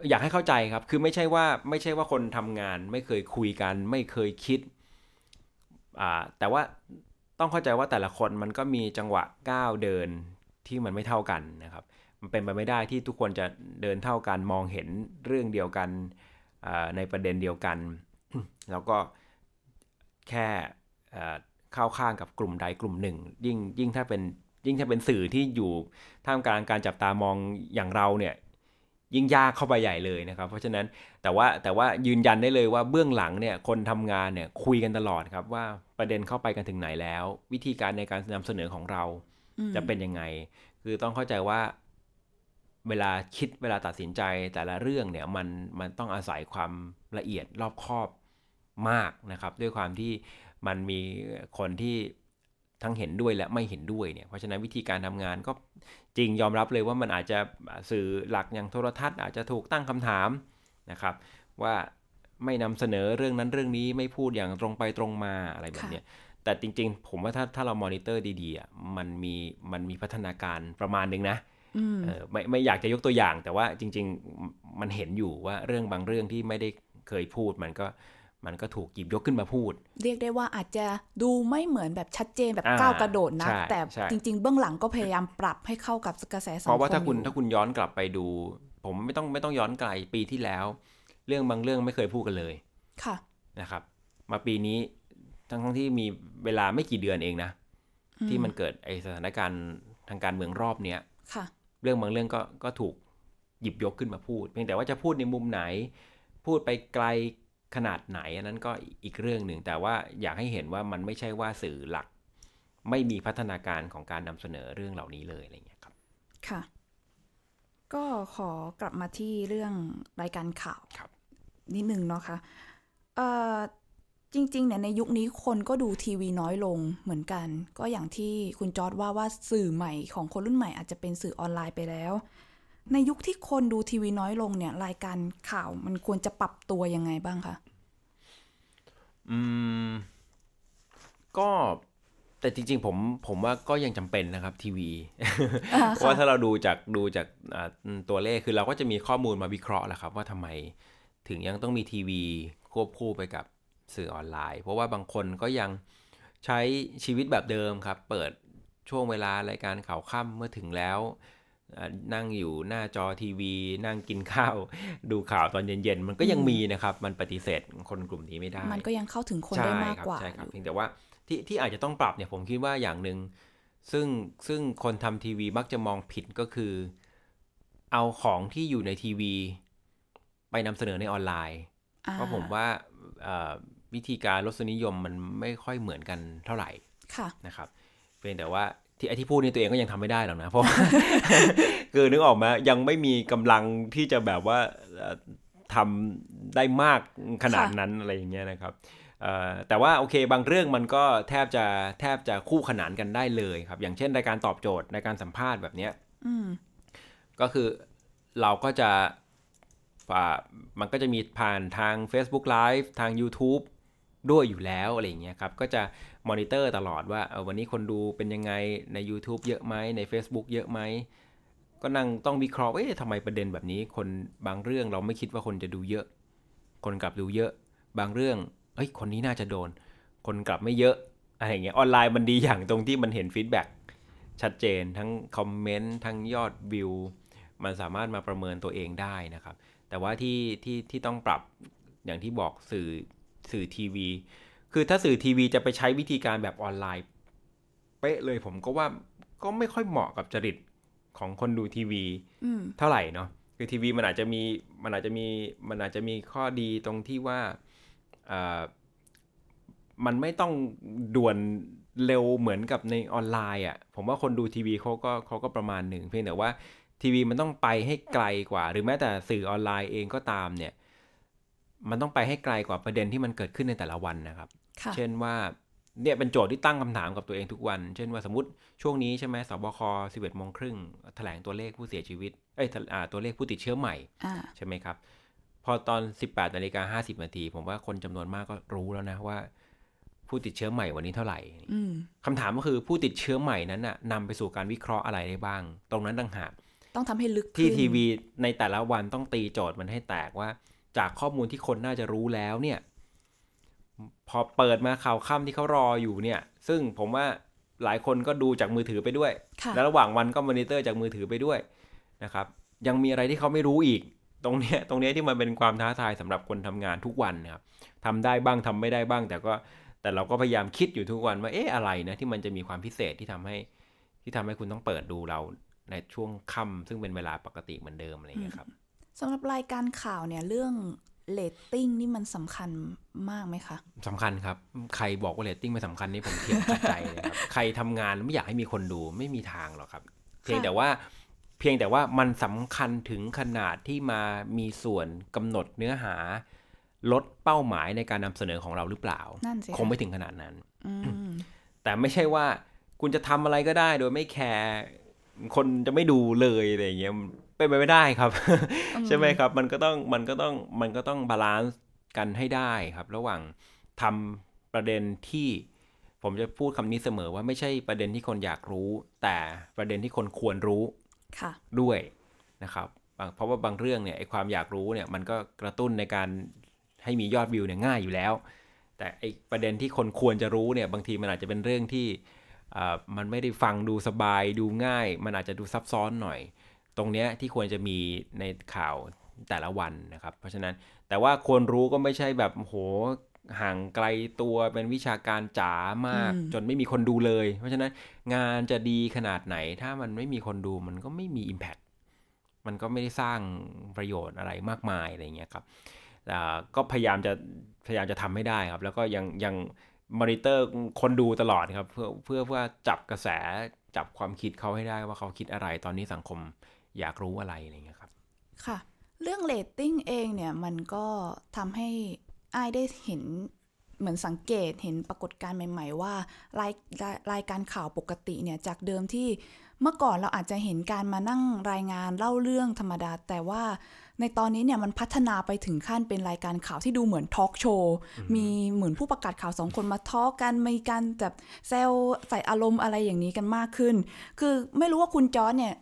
อยากให้เข้าใจครับคือไม่ใช่ว่าไม่ใช่ว่าคนทำงาน ไม่เคยคุยกัน ไม่เคยคิดแต่ว่าต้องเข้าใจว่าแต่ละคนมันก็มีจังหวะก้าวเดินที่มันไม่เท่ากันนะครับมันเป็นไปไม่ได้ที่ทุกคนจะเดินเท่ากันมองเห็นเรื่องเดียวกันในประเด็นเดียวกันแล้วก็แค่เข้าข้างกับกลุ่มใดกลุ่มหนึ่งยิ่งยิ่งถ้าเป็นยิ่งถ้าเป็นสื่อที่อยู่ท่ามกลางการจับตามองอย่างเราเนี่ยยิ่งยากเข้าไปใหญ่เลยนะครับ เพราะฉะนั้นแต่ว่าแต่ว่ายืนยันได้เลยว่าเบื้องหลังเนี่ยคนทำงานเนี่ยคุยกันตลอดครับ ว่าประเด็นเข้าไปกันถึงไหนแล้ว วิธีการในการนำเสนอของเราจะเป็นยังไง คือต้องเข้าใจว่า เวลาคิดเวลาตัดสินใจแต่ละเรื่องเนี่ยมันมันต้องอาศัยความละเอียดรอบคอบมากนะครับด้วยความที่มันมีคนที่ทั้งเห็นด้วยและไม่เห็นด้วยเนี่ยเพราะฉะนั้นวิธีการทำงานก็จริงยอมรับเลยว่ามันอาจจะสื่อหลักอย่างโทรทัศน์อาจจะถูกตั้งคำถามนะครับ ว่าไม่นำเสนอเรื่องนั้นเรื่องนี้ไม่พูดอย่างตรงไปตรงมาอะไรแบบนี้แต่จริง ๆ ผมว่าถ้าถ้าเรามอนิเตอร์ดีๆมันมีมันมีพัฒนาการประมาณนึงนะไม่ไม่อยากจะยกตัวอย่างแต่ว่าจริง ๆ มันเห็นอยู่ว่าเรื่องบางเรื่องที่ไม่ได้เคยพูดมันก็มันก็ถูกหยิบยกขึ้นมาพูด เรียกได้ว่าอาจจะดูไม่เหมือนแบบชัดเจนแบบก้าวกระโดดนะ แต่จริงๆเบื้องหลังก็พยายามปรับให้เข้ากับกระแสสังคมเพราะว่าถ้าคุณถ้าคุณย้อนกลับไปดู ผมไม่ต้องไม่ต้องย้อนไกล ปีที่แล้ว เรื่องบางเรื่องไม่เคยพูดกันเลย ค่ะ นะครับ มาปีนี้ ทั้งทั้งที่มีเวลาไม่กี่เดือนเองนะ ที่มันเกิดไอสถานการณ์ทางการเมืองรอบเนี้ยค่ะ เรื่องบางเรื่องก็ก็ถูกหยิบยกขึ้นมาพูด เพียงแต่ว่าจะพูดในมุมไหน พูดไปไกลขนาดไหนอันนั้นก็อีกเรื่องหนึ่งแต่ว่าอยากให้เห็นว่ามันไม่ใช่ว่าสื่อหลัก ไม่มีพัฒนาการของการนำเสนอเรื่องเหล่านี้เลยอะไรเงี้ยครับค่ะ ก็ขอกลับมาที่เรื่องรายการข่าวครับนิดนึงเนาะคะ่ะจริงๆเนี่ยในยุคนี้คนก็ดูทีวีน้อยลงเหมือนกัน ก็อย่างที่คุณจอร์ดว่าว่าสื่อใหม่ของคนรุ่นใหม่อาจจะเป็นสื่อออนไลน์ไปแล้วในยุคที่คนดูทีวีน้อยลงเนี่ยรายการข่าวมันควรจะปรับตัวยังไงบ้างคะ อืมก็แต่จริงๆผมผมว่าก็ยังจำเป็นนะครับทีวี เพราะว่าถ้าเราดูจากดูจากตัวเลขคือเราก็จะมีข้อมูลมาวิเคราะห์แหละครับ ว่าทำไมถึงยังต้องมีทีวีควบคู่ไปกับสื่อออนไลน์ เพราะว่าบางคนก็ยังใช้ชีวิตแบบเดิมครับ เปิดช่วงเวลารายการข่าวค่ำเมื่อถึงแล้วนั่งอยู่หน้าจอทีวี นั่งกินข้าว ดูข่าวตอนเย็นๆ มันก็ยังมีนะครับมันปฏิเสธคนกลุ่มนี้ไม่ได้ มันก็ยังเข้าถึงคนได้มากกว่า ใช่ครับเพียงแต่ว่าที่ที่อาจจะต้องปรับเนี่ย ผมคิดว่าอย่างหนึ่งซึ่งซึ่งคนทำทีวีมักจะมองผิดก็คือ เอาของที่อยู่ในทีวี ไปนำเสนอในออนไลน์ เพราะผมว่าวิธีการรสนิยมมันไม่ค่อยเหมือนกันเท่าไหร่นะครับเพียงแต่ว่าที่ไอที่พูดนี่ตัวเองก็ยังทำไม่ได้หรอกนะเพราะคือนึกออกมายังไม่มีกำลังที่จะแบบว่าทำได้มากขนาดนั้น อะไรอย่างเงี้ยนะครับ แต่ว่าโอเคบางเรื่องมันก็แทบจะแทบจะคู่ขนานกันได้เลยครับ อย่างเช่นในการตอบโจทย์ในการสัมภาษณ์แบบเนี้ยก็คือเราก็จะมันก็จะมีผ่านทาง Facebook Live ทาง YouTube ด้วยอยู่แล้วอะไรเงี้ยครับก็จะมอนิเตอร์ตลอดว่าวันนี้คนดูเป็นยังไงใน YouTube เยอะไหม ใน Facebook เยอะไหม ก็นั่งต้องวิเคราะห์เอ๊ะทำไมประเด็นแบบนี้คนบางเรื่องเราไม่คิดว่าคนจะดูเยอะ คนกลับดูเยอะบางเรื่อง เอ้ยคนนี้น่าจะโดน คนกลับไม่เยอะอะไรเงี้ยออนไลน์มันดีอย่างตรงที่มันเห็นฟีดแบ็กชัดเจนทั้งคอมเมนต์ทั้งยอดวิวมันสามารถมาประเมินตัวเองได้นะครับแต่ว่าที่ที่ที่ต้องปรับอย่างที่บอกสื่อสื่อทีวีคือถ้าสื่อทีวีจะไปใช้วิธีการแบบออนไลน์เป๊ะเลยผมก็ว่าก็ไม่ค่อยเหมาะกับจริตของคนดูทีวีเท่าไหร่เนาะคือ ทีวีมันอาจจะมีมันอาจจะมีมันอาจจะมีข้อดีตรงที่ว่ามันไม่ต้องด่วนเร็วเหมือนกับในออนไลน์อะ่ะ ผมว่าคนดูทีวีเขาก็เขาก็ประมาณหนึ่งเพียงแต่ว่า ทีวีมันต้องไปให้ไกลกว่า หรือแม้แต่สื่อออนไลน์เองก็ตามเนี่ยมันต้องไปให้ไกลกว่าประเด็นที่มันเกิดขึ้นในแต่ละวันนะครับ เช่นว่า เนี่ยเป็นโจทย์ที่ตั้งคำถามกับตัวเองทุกวัน เช่นว่าสมมติช่วงนี้ใช่ไหมสบคสิบเอ็ดโมงครึ่งแถลงตัวเลขผู้เสียชีวิต เอ้ยตัวเลขผู้ติดเชื้อใหม่ ใช่ไหมครับ พอตอน 18นาฬิกาิบนาที ผมว่าคนจำนวนมากก็รู้แล้วนะว่า ผู้ติดเชื้อใหม่วันนี้เท่าไหร่คำถามก็คือผู้ติดเชื้อใหม่นั้นน่ะนำไปสู่การวิเคราะห์อะไรได้บ้าง ตรงนั้นต่างหากต้องทำให้ลึกที่ทีวีในแต่ละวันต้องตีโจทย์มันให้แตกว่าจากข้อมูลที่คนน่าจะรู้แล้วเนี่ยพอเปิดมาข่าวค่ำที่เขารออยู่เนี่ย ซึ่งผมว่าหลายคนก็ดูจากมือถือไปด้วย แล้วระหว่างวันก็มอนิเตอร์จากมือถือไปด้วยนะครับ ยังมีอะไรที่เขาไม่รู้อีกตรงเนี้ยตรงเนี้ยที่มันเป็นความท้าทายสำหรับคนทำงานทุกวันนะครับทำได้บ้างทำไม่ได้บ้าง แต่ก็แต่เราก็พยายามคิดอยู่ทุกวันว่าเอ๊ะอะไรนะที่มันจะมีความพิเศษที่ทำให้ที่ทำให้คุณต้องเปิดดูเราในช่วงค่ำ ซึ่งเป็นเวลาปกติเหมือนเดิมอะไรอย่างนี้ครับสำหรับรายการข่าวเนี่ยเรื่องเลตติ้งนี่มันสำคัญมากไหมคะสำคัญครับ ใครบอกว่าเลตติ้งไม่สำคัญนี่ผมเทียงใจเลยครับใครทำงานไม่อยากให้มีคนดูไม่มีทางหรอกครับ เพียงแต่ว่าเพียงแต่ว่ามันสำคัญถึงขนาดที่มามีส่วนกำหนดเนื้อหา ลดเป้าหมายในการนำเสนอของเราหรือเปล่า คงไม่ถึงขนาดนั้นแต่ไม่ใช่ว่า คุณจะทำอะไรก็ได้โดยไม่แคร์คนจะไม่ดูเลยอะไรเงี้ยเป็นไปไม่ได้ครับใช่ไหมครับ มันก็ต้องมันก็ต้องมันก็ต้องบาลานซ์กันให้ได้ครับระหว่างทำประเด็นที่ผมจะพูดคำนี้เสมอว่าไม่ใช่ประเด็นที่คนอยากรู้ แต่ประเด็นที่คนควรรู้ด้วยนะครับเพราะว่าบางเรื่องเนี่ยไอ้ความอยากรู้เนี่ยมันก็กระตุ้นในการให้มียอดวิวเนี่ยง่ายอยู่แล้ว แต่ไอ้ประเด็นที่คนควรจะรู้เนี่ย บางทีมันอาจจะเป็นเรื่องที่มันไม่ได้ฟังดูสบายดูง่าย มันอาจจะดูซับซ้อนหน่อยตรงเนี้ยที่ควรจะมีในข่าวแต่ละวันนะครับ เพราะฉะนั้นแต่ว่าควรรู้ก็ไม่ใช่แบบโหห่างไกลตัวเป็นวิชาการจ๋ามาก จนไม่มีคนดูเลย เพราะฉะนั้นงานจะดีขนาดไหนถ้ามันไม่มีคนดูมันก็ไม่มี Impact มันก็ไม่ได้สร้างประโยชน์อะไรมากมายอะไรเงี้ยครับก็พยายามจะพยายามจะทำให้ได้ครับแล้วก็ยังยังมอนิเตอร์คนดูตลอดครับเพื่อเพื่อเพื่อจับกระแส จับความคิดเขาให้ได้ว่าเขาคิดอะไรตอนนี้สังคมอยากรู้อะไรอะไรเงี้ยครับ ค่ะ เรื่องเลตติ้งเองเนี่ยมันก็ทำให้อ้ายได้เห็นเหมือนสังเกตเห็นปรากฏการณ์ใหม่ๆ ว่ารายรายการข่าวปกติเนี่ยจากเดิมที่เมื่อก่อนเราอาจจะเห็นการมานั่งรายงานเล่าเรื่องธรรมดา แต่ว่า ในตอนนี้เนี่ยมันพัฒนาไปถึงขั้นเป็นรายการข่าวที่ดูเหมือนทอล์กโชว์มีเหมือนผู้ประกาศข่าวสองคนมาทอล์กกันมีการแบบแซวใส่อารมณ์อะไรอย่างนี้กันมากขึ้น คือไม่รู้ว่าคุณจอร์เนี่ย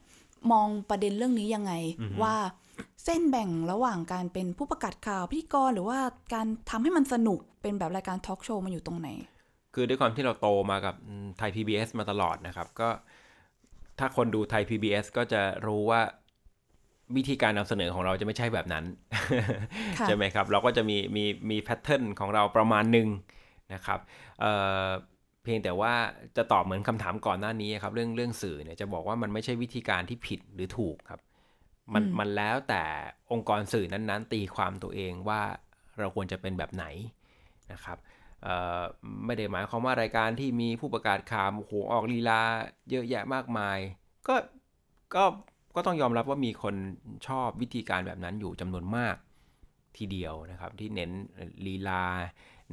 มองประเด็นเรื่องนี้ยังไงว่าเส้นแบ่งระหว่างการเป็นผู้ประกาศข่าวพิธีกร หรือว่าการทำให้มันสนุกเป็นแบบรายการทอล์กโชว์มันอยู่ตรงไหน คือด้วยความที่เราโตมากับไทย PBS มาตลอดนะครับ ก็ถ้าคนดูไทย PBS ก็จะรู้ว่าวิธีการนำเสนอของเราจะไม่ใช่แบบนั้น ใช่ไหมครับ เราก็จะมีมีมีแพทเทิร์นของเราประมาณหนึ่งนะครับพียงแต่ว่าจะตอบเหมือนคำถามก่อนหน้านี้ครับเรื่องเรื่องสื่อเนี่ยจะบอกว่ามันไม่ใช่วิธีการที่ผิดหรือถูกครับ มันมันแล้วแต่องค์กรสื่อนั้นๆ ตีความตัวเองว่าเราควรจะเป็นแบบไหน นะครับไม่ได้หมายความว่ารายการที่มีผู้ประกาศข่าวโหออกลีลา เยอะแยะมากมายก็ก็ก็ต้องยอมรับว่ามีคนชอบวิธีการแบบนั้นอยู่จำนวนมากทีเดียวนะครับที่เน้นลีลา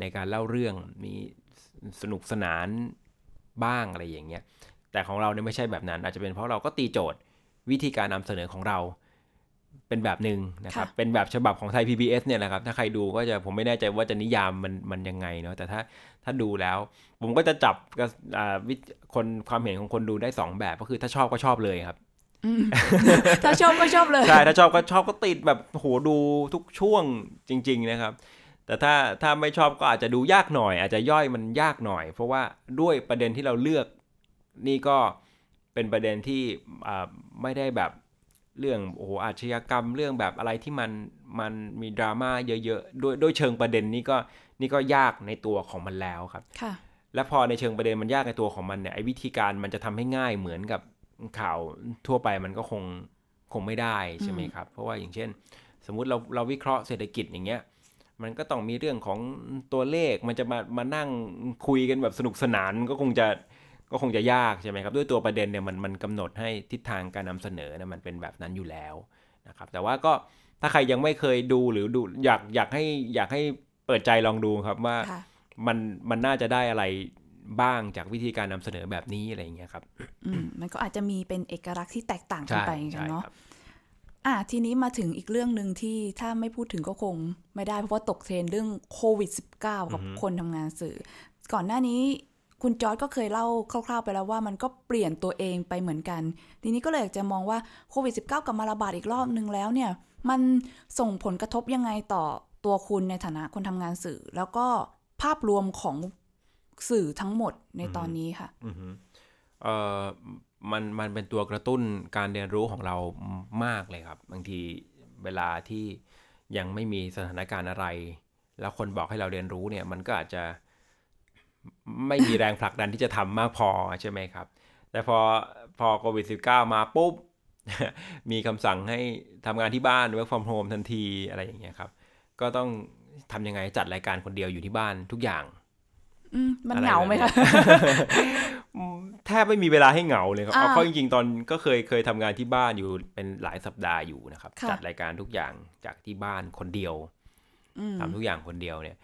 ในการเล่าเรื่องมีสนุกสนานบ้างอะไรอย่างเงี้ย แต่ของเราเนี่ยไม่ใช่แบบนั้น อาจจะเป็นเพราะเราก็ตีโจทย์วิธีการนำเสนอของเรา เป็นแบบหนึ่งนะครับ เป็นแบบฉบับของไทย PBS เนี่ยแหละครับถ้าใครดูก็จะผมไม่แน่ใจว่าจะนิยามมันมันยังไงเนาะแต่ถ้าถ้าดูแล้ว ผมก็จะจับคนความเห็นของคนดูได้ 2 แบบก็คือถ้าชอบก็ชอบเลยครับถ้าชอบก็ชอบเลยใช่ถ้าชอบก็ชอบก็ติดแบบโหดูทุกช่วงจริงๆนะครับแต่ถ้าถ้าไม่ชอบก็อาจจะดูยากหน่อยอาจจะย่อยมันยากหน่อย เพราะว่าด้วยประเด็นที่เราเลือกนี่ก็เป็นประเด็นที่ไม่ได้แบบเรื่องโอ้โหอาชญากรรมเรื่องแบบอะไรที่มันมันมีดราม่าเยอะๆด้วยด้วยเชิงประเด็นนี้ก็นี่ก็ยากในตัวของมันแล้วครับค่ะ และพอในเชิงประเด็นมันยากในตัวของมันเนี่ยไอ้วิธีการมันจะทำให้ง่ายเหมือนกับข่าวทั่วไปมันก็คงคงไม่ได้ใช่ไหมครับเพราะว่าอย่างเช่น สมมุติเราเราวิเคราะห์เศรษฐกิจอย่างเงี้ยมันก็ต้องมีเรื่องของตัวเลขมันจะมามานั่งคุยกันแบบสนุกสนาน ก็คงจะก็คงจะยากใช่ไหมครับ ด้วยตัวประเด็นเนี่ยมันมันกำหนดให้ทิศทางการนำเสนอนะมันเป็นแบบนั้นอยู่แล้วนะครับ แต่ว่าก็ถ้าใครยังไม่เคยดูหรือดูอยากอยากให้อยากให้เปิดใจลองดูครับว่ามันมันน่าจะได้อะไรบ้างจากวิธีการนำเสนอแบบนี้อะไรอย่างเงี้ยครับมันก็อาจจะมีเป็นเอกลักษณ์ที่แตกต่างกันไปกันเนาะอ่ะทีนี้มาถึงอีกเรื่องหนึ่งที่ถ้าไม่พูดถึงก็คงไม่ได้เพราะว่าตกเทรนเรื่องโควิด -19 กับคนทำงานสื่อ ก่อนหน้านี้คุณจอร์ดก็เคยเล่าคร่าวๆไปแล้วว่ามันก็เปลี่ยนตัวเองไปเหมือนกัน ทีนี้ก็เลยอยากจะมองว่าโควิด -19 กลับมาระบาดอีกรอบนึงแล้วเนี่ยมันส่งผลกระทบยังไงต่อตัวคุณในฐานะคนทำงานสื่อ แล้วก็ภาพรวมของสื่อทั้งหมดในตอนนี้ค่ะมัน มัน เป็นตัวกระตุ้นการเรียนรู้ของเรามากเลยครับ บางทีเวลาที่ยังไม่มีสถานการณ์อะไร แล้วคนบอกให้เราเรียนรู้เนี่ย มันก็อาจจะไม่มีแรงผลักดันที่จะทำมากพอ ใช่ไหมครับ แต่พอพอโควิด -19 มาปุ๊บ มีคำสั่งให้ทำงานที่บ้านิร์กฟอร์มโฮมทันทีอะไรอย่างเงี้ยครับ ก็ต้องทำยังไงจัดรายการคนเดียวอยู่ที่บ้านทุกอย่างมันเหงาไหมคะแทบไม่มีเวลาให้เหงาเลยครับเอาะจริงๆตอนก็เคยเคยทำงานที่บ้านอยู่เป็นหลายสัปดาห์อยู่นะครับจัดรายการทุกอย่างจากที่บ้านคนเดียวทำทุกอย่างคนเดียวเนี่ย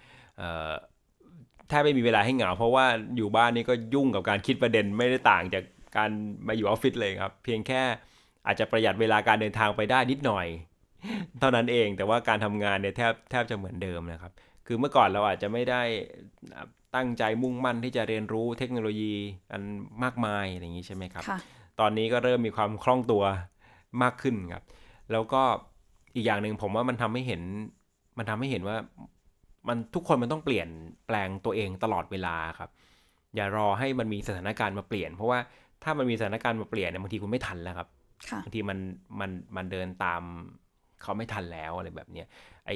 แทบไม่มีเวลาให้เหงา เพราะว่าอยู่บ้านนี่ก็ยุ่งกับการคิดประเด็นไม่ได้ต่างจากการมาอยู่ออฟฟิศเลยครับ เพียงแค่อาจจะประหยัดเวลาการเดินทางไปได้นิดหน่อย เท่านั้นเองแต่ว่าการทำงานเนี่ยแทบแทบจะเหมือนเดิมนะครับ คือเมื่อก่อนเราอาจจะไม่ได้ตั้งใจมุ่งมั่นที่จะเรียนรู้เทคโนโลยีอันมากมายอะไรอย่างนี้ใช่ไหมครับ ตอนนี้ก็เริ่มมีความคล่องตัวมากขึ้นครับ แล้วก็อีกอย่างหนึ่งผมว่ามันทำให้เห็นมันทำให้เห็นว่ามันทุกคนมันต้องเปลี่ยนแปลงตัวเองตลอดเวลาครับ อย่ารอให้มันมีสถานการณ์มาเปลี่ยน เพราะว่าถ้ามันมีสถานการณ์มาเปลี่ยนเนี่ยบางทีคุณไม่ทันแล้วครับบางทีมันมันมันเดินตามเขาไม่ทันแล้วอะไรแบบเนี้ยไอ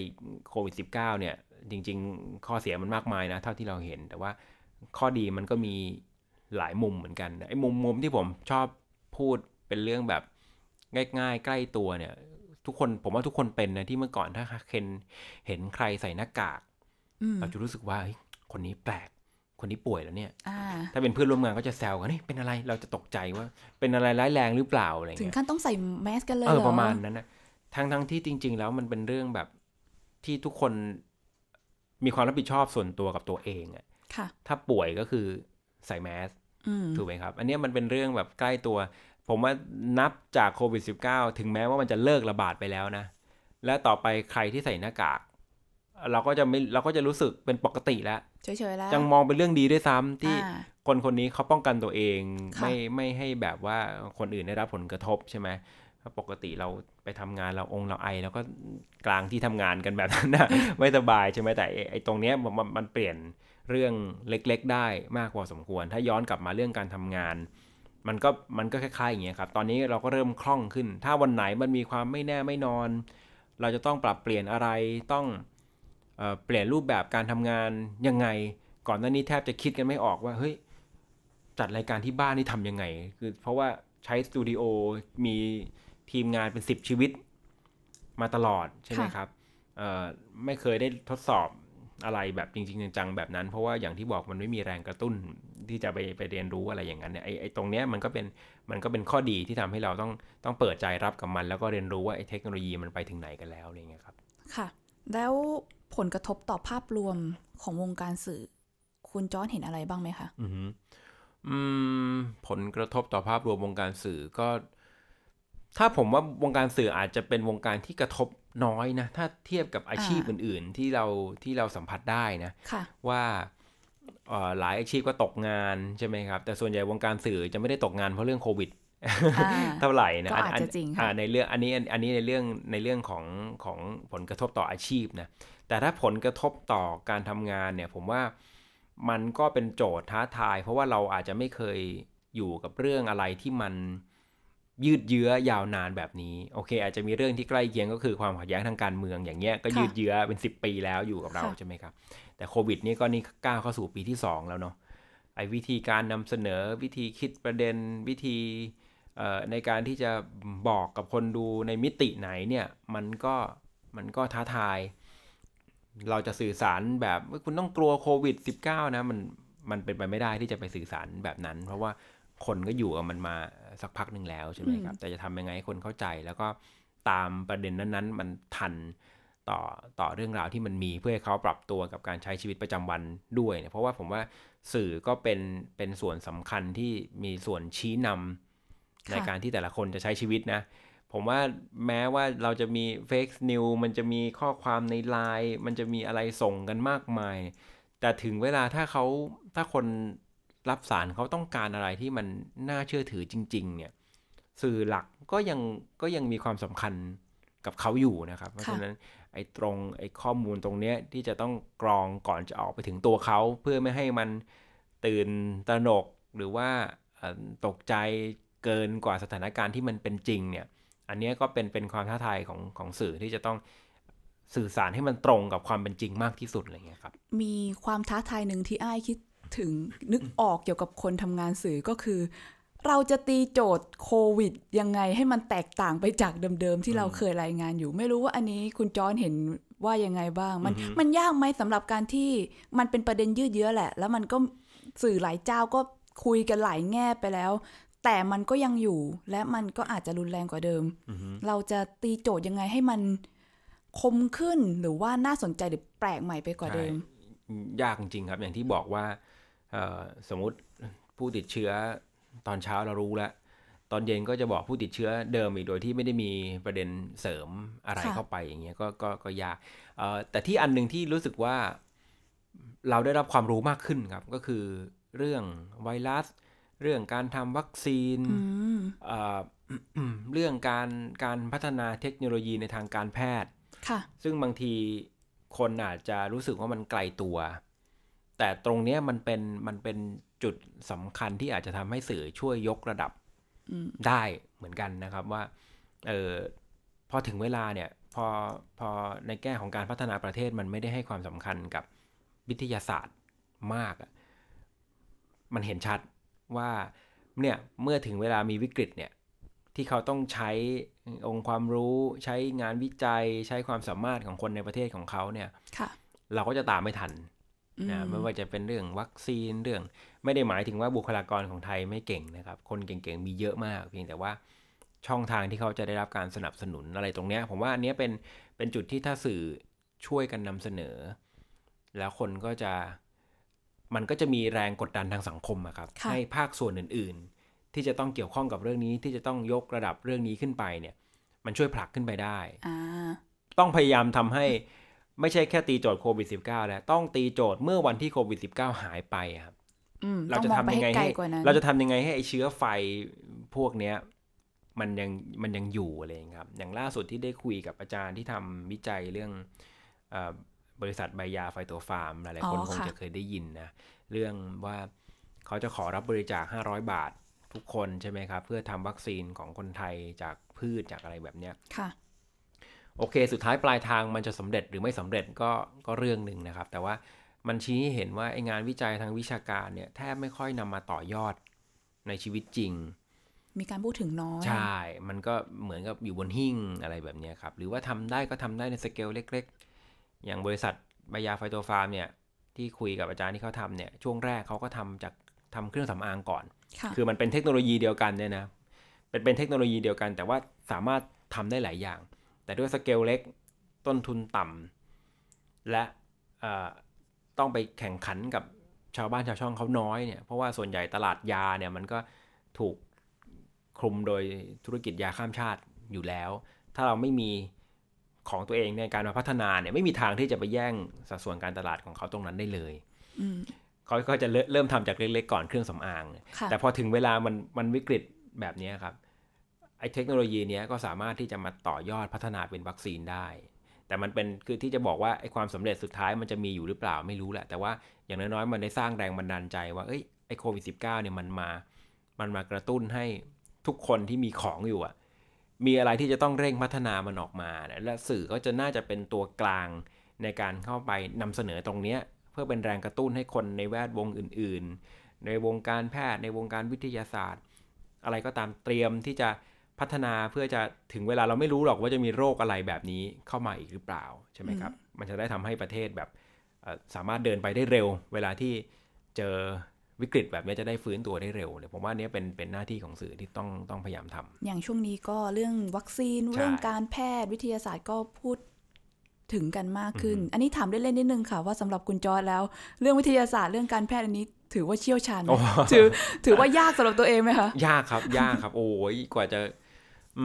โควิด -19 เนี่ยจริง ๆ ข้อเสียมันมากมายนะเท่าที่เราเห็น แต่ว่าข้อดีมันก็มีหลายมุมเหมือนกันไอ้มุมมุมที่ผมชอบพูดเป็นเรื่องแบบง่าย ๆ ใกล้ตัวเนี่ย ทุกคนผมว่าทุกคนเป็นนะที่เมื่อก่อนถ้าเคนเห็นใครใส่หน้ากากเราจะรู้สึกว่าคนนี้แปลกคนนี้ป่วยแล้วเนี่ยถ้าเป็นเพื่อนร่วมงานก็จะแซวกันนี่เป็นอะไรเราจะตกใจว่า เป็นอะไรร้ายแรงหรือเปล่าอะไรเงี้ยถึงขั้นต้องใส่แมสกันเลยเออประมาณนั้นนะทั้งทั้งที่จริง ๆ แล้วมันเป็นเรื่องแบบที่ทุกคนมีความรับผิดชอบส่วนตัวกับตัวเองอะ่ะ ถ้าป่วยก็คือใส่แมสถูกไหมครับ อันนี้มันเป็นเรื่องแบบใกล้ตัว ผมว่านับจากโควิด -19 ถึงแม้ว่ามันจะเลิกระบาดไปแล้วนะ และต่อไปใครที่ใส่หน้ากาก เราก็จะไม่ เราก็จะรู้สึกเป็นปกติแล้ว เฉยๆแล้ว จังมองเป็นเรื่องดีด้วยซ้ำที่คนคนนี้เขาป้องกันตัวเอง ไม่ไม่ให้แบบว่าคนอื่นได้รับผลกระทบใช่ไหมปกติเราไปทำงานเราองค์เราไอแล้วก็กลางที่ทำงานกันแบบนั้นนะไม่สบาย ใช่ไหมแต่ไอตรงเนี้ยมันมันเปลี่ยนเรื่องเล็ก ๆ ได้มากพอสมควร ถ้าย้อนกลับมาเรื่องการทำงาน มันก็มันก็คล้ายๆอย่างเงี้ยครับ ตอนนี้เราก็เริ่มคล่องขึ้น ถ้าวันไหนมันมีความไม่แน่ไม่นอน เราจะต้องปรับเปลี่ยนอะไรต้องเเปลี่ยนรูปแบบการทำงานยังไง ก่อนหน้านี้แทบจะคิดกันไม่ออกว่าเฮ้ยจัดรายการที่บ้านนี่ทํำยังไง คือเพราะว่าใช้สตูดิโอมีทีมงานเป็นสิบชีวิตมาตลอดใช่ไหมครับไม่เคยได้ทดสอบอะไรแบบจริงๆจังๆแบบนั้น เพราะว่าอย่างที่บอกมันไม่มีแรงกระตุ้นที่จะไปไปเรียนรู้อะไรอย่างนั้นเนี่ยไอ้ตรงเนี้ยมันก็เป็นมันก็เป็นข้อดีที่ทำให้เราต้องต้องเปิดใจรับกับมัน แล้วก็เรียนรู้ว่าไอ้เทคโนโลยีมันไปถึงไหนกันแล้วอะไรเงี้ยครับค่ะ แล้วผลกระทบต่อภาพรวมของวงการสื่อ คุณจอนเห็นอะไรบ้างไหมคะอืมผลกระทบต่อภาพรวมวงการสื่อก็ถ้าผมว่าวงการสื่ออาจจะเป็นวงการที่กระทบน้อยนะถ้าเทียบกับอาชีพอื่น ๆ ที่เราที่เราสัมผัสได้นะะว่าหลายอาชีพก็ตกงานใช่ไหมครับ แต่ส่วนใหญ่วงการสื่อจะไม่ได้ตกงานเพราะเรื่องโควิดเท่าไหร่นะอาจจะจริงค่ะในเรื่องอันนี้อันนี้ในเรื่องในเรื่องของของผลกระทบต่ออาชีพนะแต่ถ้าผลกระทบต่อการทำงานเนี่ย ผมว่ามันก็เป็นโจทย์ท้าทาย เพราะว่าเราอาจจะไม่เคยอยู่กับเรื่องอะไรที่มันยืดเยื้อยาวนานแบบนี้โอเค อาจจะมีเรื่องที่ใกล้เคียง ก็คือความขัดแย้งทางการเมืองอย่างเงี้ยก็ยืดเยื้อเป็น 10 ปีแล้วอยู่กับเราใช่ไหมครับแต่โควิดนี่ก็นี่ก้าวเข้าสู่ปีที่ 2 แล้วเนาะไอ้วิธีการนำเสนอวิธีคิดประเด็นวิธีในการที่จะบอกกับคนดูในมิติไหนเนี่ยมันก็มันก็ท้าทายเราจะสื่อสารแบบคุณต้องกลัวโควิด -19 นะมันมันเป็นไปไม่ได้ที่จะไปสื่อสารแบบนั้น เพราะว่าคนก็อยู่กับ มันมาสักพักหนึ่งแล้วใช่ไหมครับแต่จะทำยังไงให้คนเข้าใจแล้วก็ตามประเด็นนั้น ๆ มันทันต่อต่อเรื่องราวที่มันมีเพื่อให้เขาปรับตัวกับการใช้ชีวิตประจำวันด้วยเนี่ยเพราะว่าผมว่าสื่อก็เป็นเป็นส่วนสำคัญที่มีส่วนชี้นำในการที่แต่ละคนจะใช้ชีวิตนะ ผมว่าแม้ว่าเราจะมีเฟกซ์นิวมันจะมีข้อความในไลน์มันจะมีอะไรส่งกันมากมาย แต่ถึงเวลาถ้าเขาถ้าคนรับสารเขาต้องการอะไรที่มันน่าเชื่อถือจริงๆ เนี่ย สื่อหลักก็ยังก็ยังมีความสำคัญกับเขาอยู่นะครับ เพราะฉะนั้นไอ้ตรงไอ้ข้อมูลตรงเนี้ยที่จะต้องกรองก่อนจะออกไปถึงตัวเขา เพื่อไม่ให้มันตื่นตระหนกหรือว่าตกใจเกินกว่าสถานการณ์ที่มันเป็นจริงเนี่ยอันนี้ก็เป็นเป็นความท้าทายของของสื่อที่จะต้องสื่อสารให้มันตรงกับความเป็นจริงมากที่สุดอะไรเงี้ยครับมีความท้าทายหนึ่งที่อ้ายคิดถึงนึกออกเกี่ยวกับคนทำงานสื่อก็คือ เราจะตีโจทย์โควิดยังไง ให้มันแตกต่างไปจากเดิมๆที่เราเคยรายงานอยู่ ไม่รู้ว่าอันนี้คุณจอนเห็นว่ายังไงบ้างมันมันยากไหมสำหรับการที่มันเป็นประเด็นยืดเยื้อแหละ แล้วมันก็สื่อหลายเจ้าก็คุยกันหลายแง่ไปแล้ว แต่มันก็ยังอยู่และมันก็อาจจะรุนแรงกว่าเดิมเราจะตีโจทย์ยังไงให้มันคมขึ้นหรือว่าน่าสนใจหรือแปลกใหม่ไปกว่าเดิม ยากจริงครับอย่างที่บอกว่าสมมติผู้ติดเชื้อตอนเช้าเรารู้แล้วตอนเย็นก็จะบอกผู้ติดเชื้อเดิมอีกโดยที่ไม่ได้มีประเด็นเสริมอะไรเข้าไปอย่างเงี้ยก็ก็ก็ยากแต่ที่อันหนึ่งที่รู้สึกว่าเราได้รับความรู้มากขึ้นครับก็คือเรื่องไวรัส เรื่องการทำวัคซีน เรื่องการการพัฒนาเทคโนโลยีในทางการแพทย์ซึ่งบางทีคนอาจจะรู้สึกว่ามันไกลตัวแต่ตรงเนี้ยมันเป็นมันเป็นจุดสำคัญที่อาจจะทำให้สื่อช่วยยกระดับได้เหมือนกันนะครับว่า เออพอถึงเวลาเนี่ย พอพอในแง่ของการพัฒนาประเทศมันไม่ได้ให้ความสำคัญกับวิทยาศาสตร์มาก มันเห็นชัดว่า เนี่ยเมื่อถึงเวลามีวิกฤตเนี่ย ที่เขาต้องใช้องค์ความรู้ ใช้งานวิจัยใช้ความสามารถของคนในประเทศของเขาเนี่ยเราก็จะตามไม่ทันนะไม่ว่าจะเป็นเรื่องวัคซีนเรื่อง ไม่ได้หมายถึงว่าบุคลากรของไทยไม่เก่งนะครับ คนเก่งๆ มีเยอะมากเพียงแต่ว่าช่องทางที่เขาจะได้รับการสนับสนุนอะไรตรงเนี้ยผมว่าอันนี้เป็นเป็นจุดที่ถ้าสื่อช่วยกันนำเสนอ แล้วคนก็จะมันก็จะมีแรงกดดันทางสังคมครับ ให้ภาคส่วนอื่นๆ ที่จะต้องเกี่ยวข้องกับเรื่องนี้ที่จะต้องยกระดับเรื่องนี้ขึ้นไปเนี่ยมันช่วยผลักขึ้นไปได้ต้องพยายามทำให้ไม่ใช่แค่ตีโจทย์โควิด -19 แล้วต้องตีโจทย์เมื่อวันที่โควิด -19 หายไปครับเราจะทำยังไงให้เราจะทำยังไงให้ไอเชื้อไฟพวกเนี้ย มันยังมันยังอยู่อะไรครับ อย่างล่าสุดที่ได้คุยกับอาจารย์ที่ทำวิจัยเรื่องบริษัทใบยาไฟตัวฟาร์มหลายๆคนคงจะเคยได้ยินนะ เรื่องว่าเขาจะขอรับบริจาค500 บาททุกคนใช่ไหมครับ เพื่อทำวัคซีนของคนไทยจากพืชจากอะไรแบบเนี้ยค่ะโอเค สุดท้ายปลายทางมันจะสำเร็จหรือไม่สำเร็จก็ก็เรื่องหนึ่งนะครับ แต่ว่ามันชี้ให้เห็นว่าไองานวิจัยทางวิชาการเนี่ยแทบไม่ค่อยนำมาต่อยอดในชีวิตจริง มีการพูดถึงน้อย ใช่ มันก็เหมือนกับอยู่บนหิ้งอะไรแบบนี้ครับ หรือว่าทำได้ก็ทำได้ในสเกลเล็กๆ อย่างบริษัทบายาไฟโตฟาร์มเนี่ยที่คุยกับอาจารย์ที่เขาทำเนี่ยช่วงแรกเขาก็ทำจากทำเครื่องสำอางก่อนคคือมันเป็นเทคโนโลยีเดียวกันเนี่ยนะ เป็นเป็นเทคโนโลยีเดียวกัน แต่ว่าสามารถทำได้หลายอย่างแต่ด้วยสเกลเล็กต้นทุนต่ำและต้องไปแข่งขันกับชาวบ้านชาวช่องเขาน้อยเนี่ยเพราะว่าส่วนใหญ่ตลาดยาเนี่ยมันก็ถูกคลุมโดยธุรกิจยาข้ามชาติอยู่แล้ว ถ้าเราไม่มีของตัวเองในการมาพัฒนาเนี่ยไม่มีทางที่จะไปแย่งสัดส่วนการตลาดของเขาตรงนั้นได้เลยเขาก็จะเริ่มทำจากเล็ก ๆก่อนเครื่องสำอาง แต่พอถึงเวลามันมันวิกฤตแบบนี้ครับไอ้เทคโนโลยีเนี้ยก็สามารถที่จะมาต่อยอดพัฒนาเป็นวัคซีนได้ แต่มันเป็นคือที่จะบอกว่าไอ้ความสำเร็จสุดท้ายมันจะมีอยู่หรือเปล่าไม่รู้แหละ แต่ว่าอย่างน้อยๆ มันได้สร้างแรงบันดาลใจว่าเอ้ยไอ้โควิด -19 เนี่ยมันมา มันมากระตุ้นให้ทุกคนที่มีของอยู่อะมีอะไรที่จะต้องเร่งพัฒนามันออกมา และสื่อก็จะน่าจะเป็นตัวกลางในการเข้าไปนำเสนอตรงเนี้ยเพื่อเป็นแรงกระตุ้นให้คนในแวดวงอื่น ๆ ในวงการแพทย์ในวงการวิทยาศาสตร์ อะไรก็ตามเตรียมที่จะพัฒนาเพื่อจะถึงเวลาเราไม่รู้หรอกว่าจะมีโรคอะไรแบบนี้เข้ามาอีกหรือเปล่าใช่ไหมครับ มันจะได้ทำให้ประเทศแบบสามารถเดินไปได้เร็ว เวลาที่เจอวิกฤตแบบนี้ จะได้ฟื้นตัวได้เร็วเลยผมว่านี้เป็นเป็นหน้าที่ของสื่อที่ต้องต้องพยายามทำ อย่างช่วงนี้ก็เรื่องวัคซีนเรื่องการแพทย์ วิทยาศาสตร์ก็พูดถึงกันมากขึ้น อันนี้ถามเล่นๆนิดนึงค่ะว่าสำหรับคุณจอร์ดแล้ว เรื่องวิทยาศาสตร์เรื่องการแพทย์อันนี้ ถือว่าเชี่ยวชาญถือถือว่ายากสำหรับตัวเองไหมคะยากครับ ยากครับโอ้ยกว่าจะอ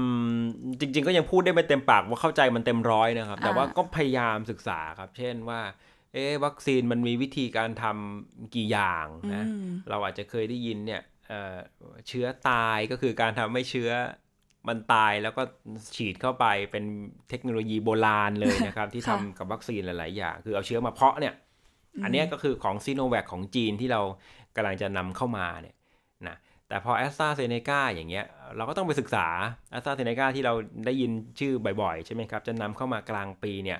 จริง ๆ ก็ยังพูดได้ไม่เต็มปาก ว่าเข้าใจมันเต็มร้อยนะครับ แต่ว่าก็พยายามศึกษาครับ เช่นว่าเอ๊วัคซีนมันมีวิธีการทำกี่อย่างนะเราอาจจะเคยได้ยินเนี่ยเชื้อตายก็คือการทำให้เชื้อ มันตายแล้วก็ฉีดเข้าไปเป็นเทคโนโลยีโบราณเลยนะครับ ที่ทำกับวัคซีนหลาย ๆอย่าง คือเอาเชื้อมาเพาะเนี่ยอันนี้ก็คือของซีโนแวคของจีนที่เรากำลังจะนำเข้ามาเนี่ยแต่พอแอสตราเซเนกาอย่างเงี้ยเราก็ต้องไปศึกษาแอสตราเซเนกาที่เราได้ยินชื่อบ่อยๆใช่ไหมครับ จะนำเข้ามากลางปีเนี่ย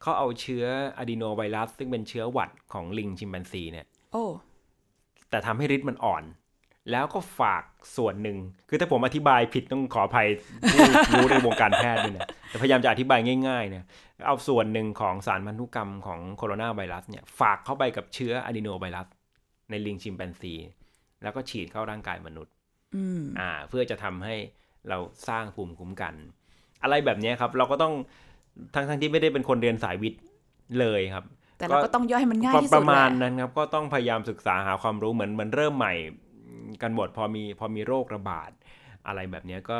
เขาเอาเชื้ออะดีโนไวรัส ซึ่งเป็นเชื้อหวัดของลิงชิมแปนซีเนี่ย โอ้ แต่ทำให้ฤทธิ์มันอ่อน แล้วก็ฝากส่วนหนึ่งคือถ้าผมอธิบายผิดต้องขออภัยผู้รู้ในวงการแพทย์ด้วยนะแต่พยายามจะอธิบายง่ายๆเนี่ยเอาส่วนหนึ่งของสารพันธุกรรม ของโคโรนาไวรัสเนี่ยฝากเข้าไปกับเชื้ออะดีโนไวรัส ในลิงชิมแปนซีแล้วก็ฉีดเข้าร่างกายมนุษย์อ่าเพื่อจะทำให้เราสร้างภูมิคุ้มกัน อะไรแบบนี้ครับ เราก็ต้องทั้งทั้งที่ไม่ได้เป็นคนเรียนสายวิทย์เลยครับ แต่เราก็ต้องย่อยมันง่ายที่สุดประมาณนั้นครับ ก็ต้องพยายามศึกษาหาความรู้เหมือนเหมือนเริ่มใหม่กันหมดพอมีพอมีโรคระบาด อะไรแบบนี้ก็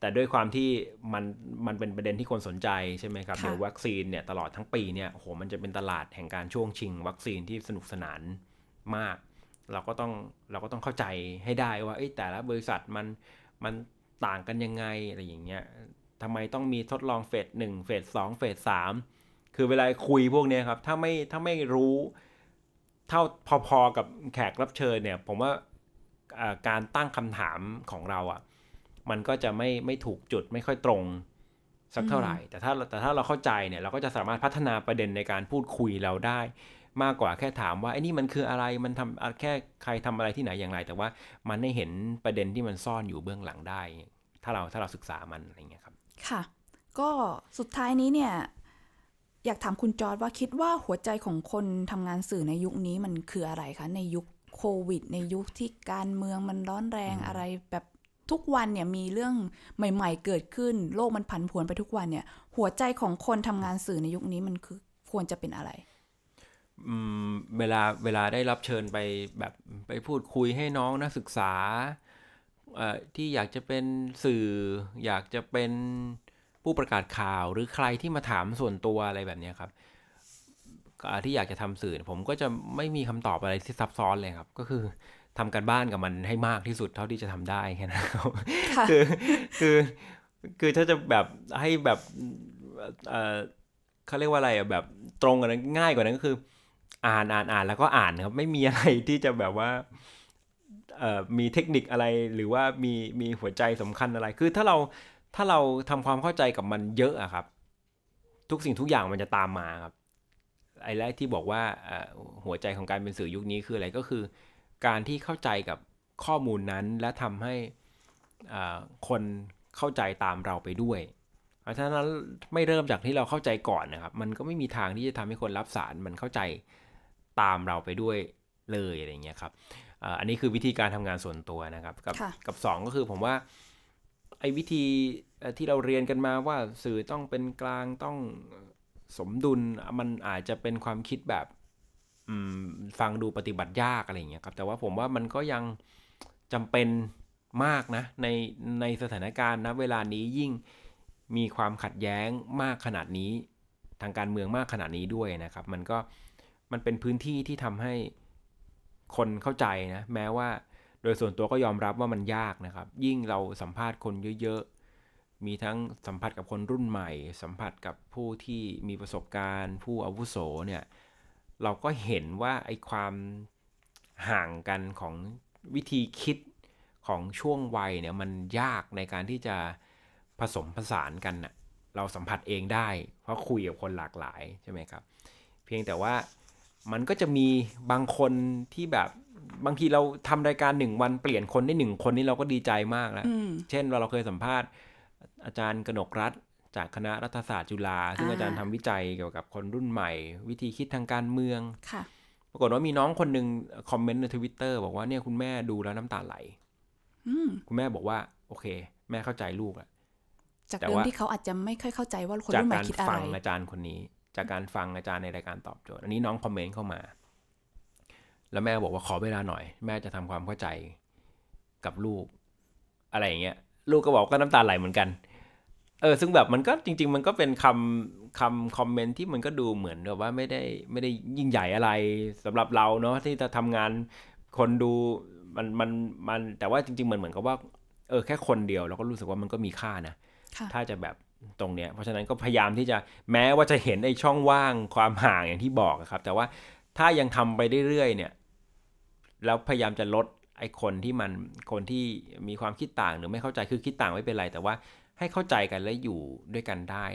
แต่ด้วยความที่มันมันเป็นประเด็นที่คนสนใจใช่ไหมครับเดี๋ยววัคซีนเนี่ยตลอดทั้งปีเนี่ยโหมันจะเป็นตลาดแห่งการช่วงชิง วัคซีนที่สนุกสนานมากเราก็ต้องเราก็ต้องเข้าใจให้ได้ว่าแต่ละบริษัทมันมันต่างกันยังไงอะไรอย่างเงี้ยทำไมต้องมีทดลองเฟสหนึ่งเฟสสองเฟสสามคือเวลาคุยพวกนี้ครับถ้าไม่ถ้าไม่รู้เท่าพอๆกับแขกรับเชิญเนี่ย ผมว่าการตั้งคำถามของเราอะ่ะมันก็จะไม่ไม่ถูกจุดไม่ค่อยตรงสักเท่าไหร่ แต่ถ้าแต่ถ้าเราเข้าใจเนี่ย เราก็จะสามารถพัฒนาประเด็นในการพูดคุยเราได้มากกว่าแค่ถามว่าไอ้นี่มันคืออะไร มันทำแค่ใครทำอะไรที่ไหนอย่างไร แต่ว่ามันได้เห็นประเด็นที่มันซ่อนอยู่เบื้องหลังได้ ถ้าเราถ้าเราศึกษามันอะไรเงี้ยครับ ค่ะ ก็สุดท้ายนี้เนี่ยอยากถามคุณจอร์ดว่าคิดว่าหัวใจของคนทำงานสื่อในยุคนี้มันคืออะไรคะ ในยุคโควิด ในยุคที่การเมืองมันร้อนแรงอะไรแบบทุกวันเนี่ยมีเรื่องใหม่ๆ เกิดขึ้น โลกมันผันผวนไปทุกวันเนี่ยหัวใจของคนทำงานสื่อในยุคนี้มันคือควรจะเป็นอะไรเวลาเวลาได้รับเชิญไปแบบไปพูดคุยให้น้องนักศึกษาที่อยากจะเป็นสื่อ อยากจะเป็นผู้ประกาศข่าว หรือใครที่มาถามส่วนตัวอะไรแบบนี้ครับที่อยากจะทำสื่อผมก็จะไม่มีคำตอบอะไรที่ซับซ้อนเลยครับ ก็คือทำกันบ้านกับมันให้มากที่สุดเท่าที่จะทำได้แค่นั้นคือคือ คือถ้าจะแบบให้แบบเขาเรียกว่าอะไรแบบตรงกันง่ายกว่านั้นก็คืออ่านอ่านอ่านแล้วก็อ่านครับไม่มีอะไรที่จะแบบว่า เอ่อ มีเทคนิคอะไรหรือว่ามีมีหัวใจสำคัญอะไรคือถ้าเราถ้าเราทำความเข้าใจกับมันเยอะอะครับทุกสิ่งทุกอย่างมันจะตามมาครับไอ้แรกที่บอกว่าหัวใจของการเป็นสื่อยุคนี้คืออะไรก็คือการที่เข้าใจกับข้อมูลนั้นและทำให้คนเข้าใจตามเราไปด้วย เพราะฉะนั้นไม่เริ่มจากที่เราเข้าใจก่อนนะครับ มันก็ไม่มีทางที่จะทำให้คนรับสารมันเข้าใจตามเราไปด้วยเลยอะไรเงี้ยครับอันนี้คือวิธีการทำงานส่วนตัวนะครับกับกับสก็คือผมว่าไอ้วิธีที่เราเรียนกันมาว่าสื่อต้องเป็นกลางต้องสมดุลมันอาจจะเป็นความคิดแบบฟังดูปฏิบัติยากอะไรเงี้ยครับแต่ว่าผมว่ามันก็ยังจำเป็นมากนะในในสถานการณ์นะเวลานี้ยิ่งมีความขัดแย้งมากขนาดนี้ทางการเมืองมากขนาดนี้ด้วยนะครับ มันก็มันเป็นพื้นที่ที่ทำให้คนเข้าใจนะแม้ว่าโดยส่วนตัวก็ยอมรับว่ามันยากนะครับ ยิ่งเราสัมภาษณ์คนเยอะๆมีทั้งสัมผัสกับคนรุ่นใหม่ สัมผัสกับผู้ที่มีประสบการณ์ ผู้อาวุโสเนี่ยเราก็เห็นว่าไอ้ความห่างกันของวิธีคิดของช่วงวัยเนี่ยมันยากในการที่จะผสมผสานกันนะเราสัมผัสเองได้ เพราะคุยกับคนหลากหลายใช่ไหมครับ เพียงแต่ว่ามันก็จะมีบางคนที่แบบบางทีเราทำรายการหนึ่งวันเปลี่ยนคนได้หนึ่งคนนี่เราก็ดีใจมากแล้วเช่นเราเราเคยสัมภาษณ์อาจารย์กนกรัฐ จากคณะรัฐศาสตร์จุฬาซึ่งอาจารย์ทำวิจัยเกี่ยวกับคนรุ่นใหม่ วิธีคิดทางการเมืองค่ะ ปรากฏว่ามีน้องคนหนึ่งคอมเมนต์ในทวิตเตอร์บอกว่าเนี่ยคุณแม่ดูแล้วน้ำตาไหลคุณแม่บอกว่า โอเค แม่เข้าใจลูกอะจากเดิมที่เขาอาจจะไม่ค่อยเข้าใจว่าคนรุ่นใหม่คิดอะไรจากการฟังอาจารย์คนนี้จากการฟังอาจารย์ในรายการตอบโจทย์ อันนี้น้องคอมเมนต์เข้ามา แล้วแม่บอกว่าขอเวลาหน่อย แม่จะทำความเข้าใจกับลูกอะไรอย่างเงี้ย ลูกก็บอกก็น้ำตาไหลเหมือนกันเออซึ่งแบบมันก็จริง ๆ มันก็เป็นคำคำคอมเมนต์ที่มันก็ดูเหมือนแบบว่าไม่ได้ไม่ได้ยิ่งใหญ่อะไรสำหรับเราเนาะที่จะทำงานคนดูมันมันมันแต่ว่าจริงๆมันเหมือนกับว่าเออแค่คนเดียวเราก็รู้สึกว่ามันก็มีค่านะ ถ้าจะแบบตรงเนี้ย เพราะฉะนั้นก็พยายามที่จะแม้ว่าจะเห็นไอ้ช่องว่างความห่างอย่างที่บอกครับ แต่ว่าถ้ายังทำไปเรื่อยๆเนี่ยแล้วพยายามจะลดไอ้คนที่มันคนที่มีความคิดต่างหรือไม่เข้าใจคือคิดต่างไม่เป็นไรแต่ว่าให้เข้าใจกันและอยู่ด้วยกันได้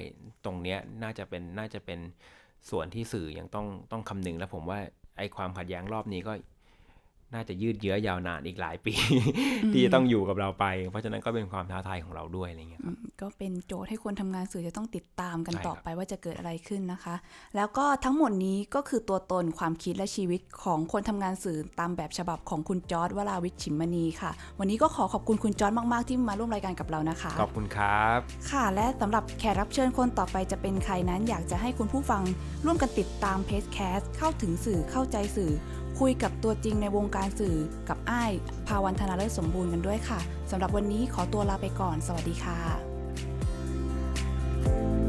ตรงเนี้ยน่าจะเป็นน่าจะเป็นส่วนที่สื่อยังต้องต้องคำนึงและผมว่าไอ้ความขัดแย้งรอบนี้ก็น่าจะยืดเยื้อยาวนานอีกหลายปีที่จะต้องอยู่กับเราไป เพราะฉะนั้นก็เป็นความท้าทายของเราด้วยอะไรเงี้ยก็เป็นโจทย์ให้คนทำงานสื่อจะต้องติดตามกันต่อไปว่าจะเกิดอะไรขึ้นนะคะ แล้วก็ทั้งหมดนี้ก็คือตัวตนความคิดและชีวิตของคนทำงานสื่อตามแบบฉบับของคุณจอร์ดวราวิชิมมณีค่ะ วันนี้ก็ขอขอบคุณคุณจอร์ดมากๆที่มาร่วมรายการกับเรานะคะ ขอบคุณครับ ค่ะและสำหรับแขกรับเชิญคนต่อไปจะเป็นใครนั้นอยากจะให้คุณผู้ฟังร่วมกันติดตามเพจแคสเข้าถึงสื่อเข้าใจสื่อคุยกับตัวจริงในวงการสื่อกับอ้าย ภาวันธนาเลิศสมบูรณ์กันด้วยค่ะสำหรับวันนี้ขอตัวลาไปก่อน สวัสดีค่ะ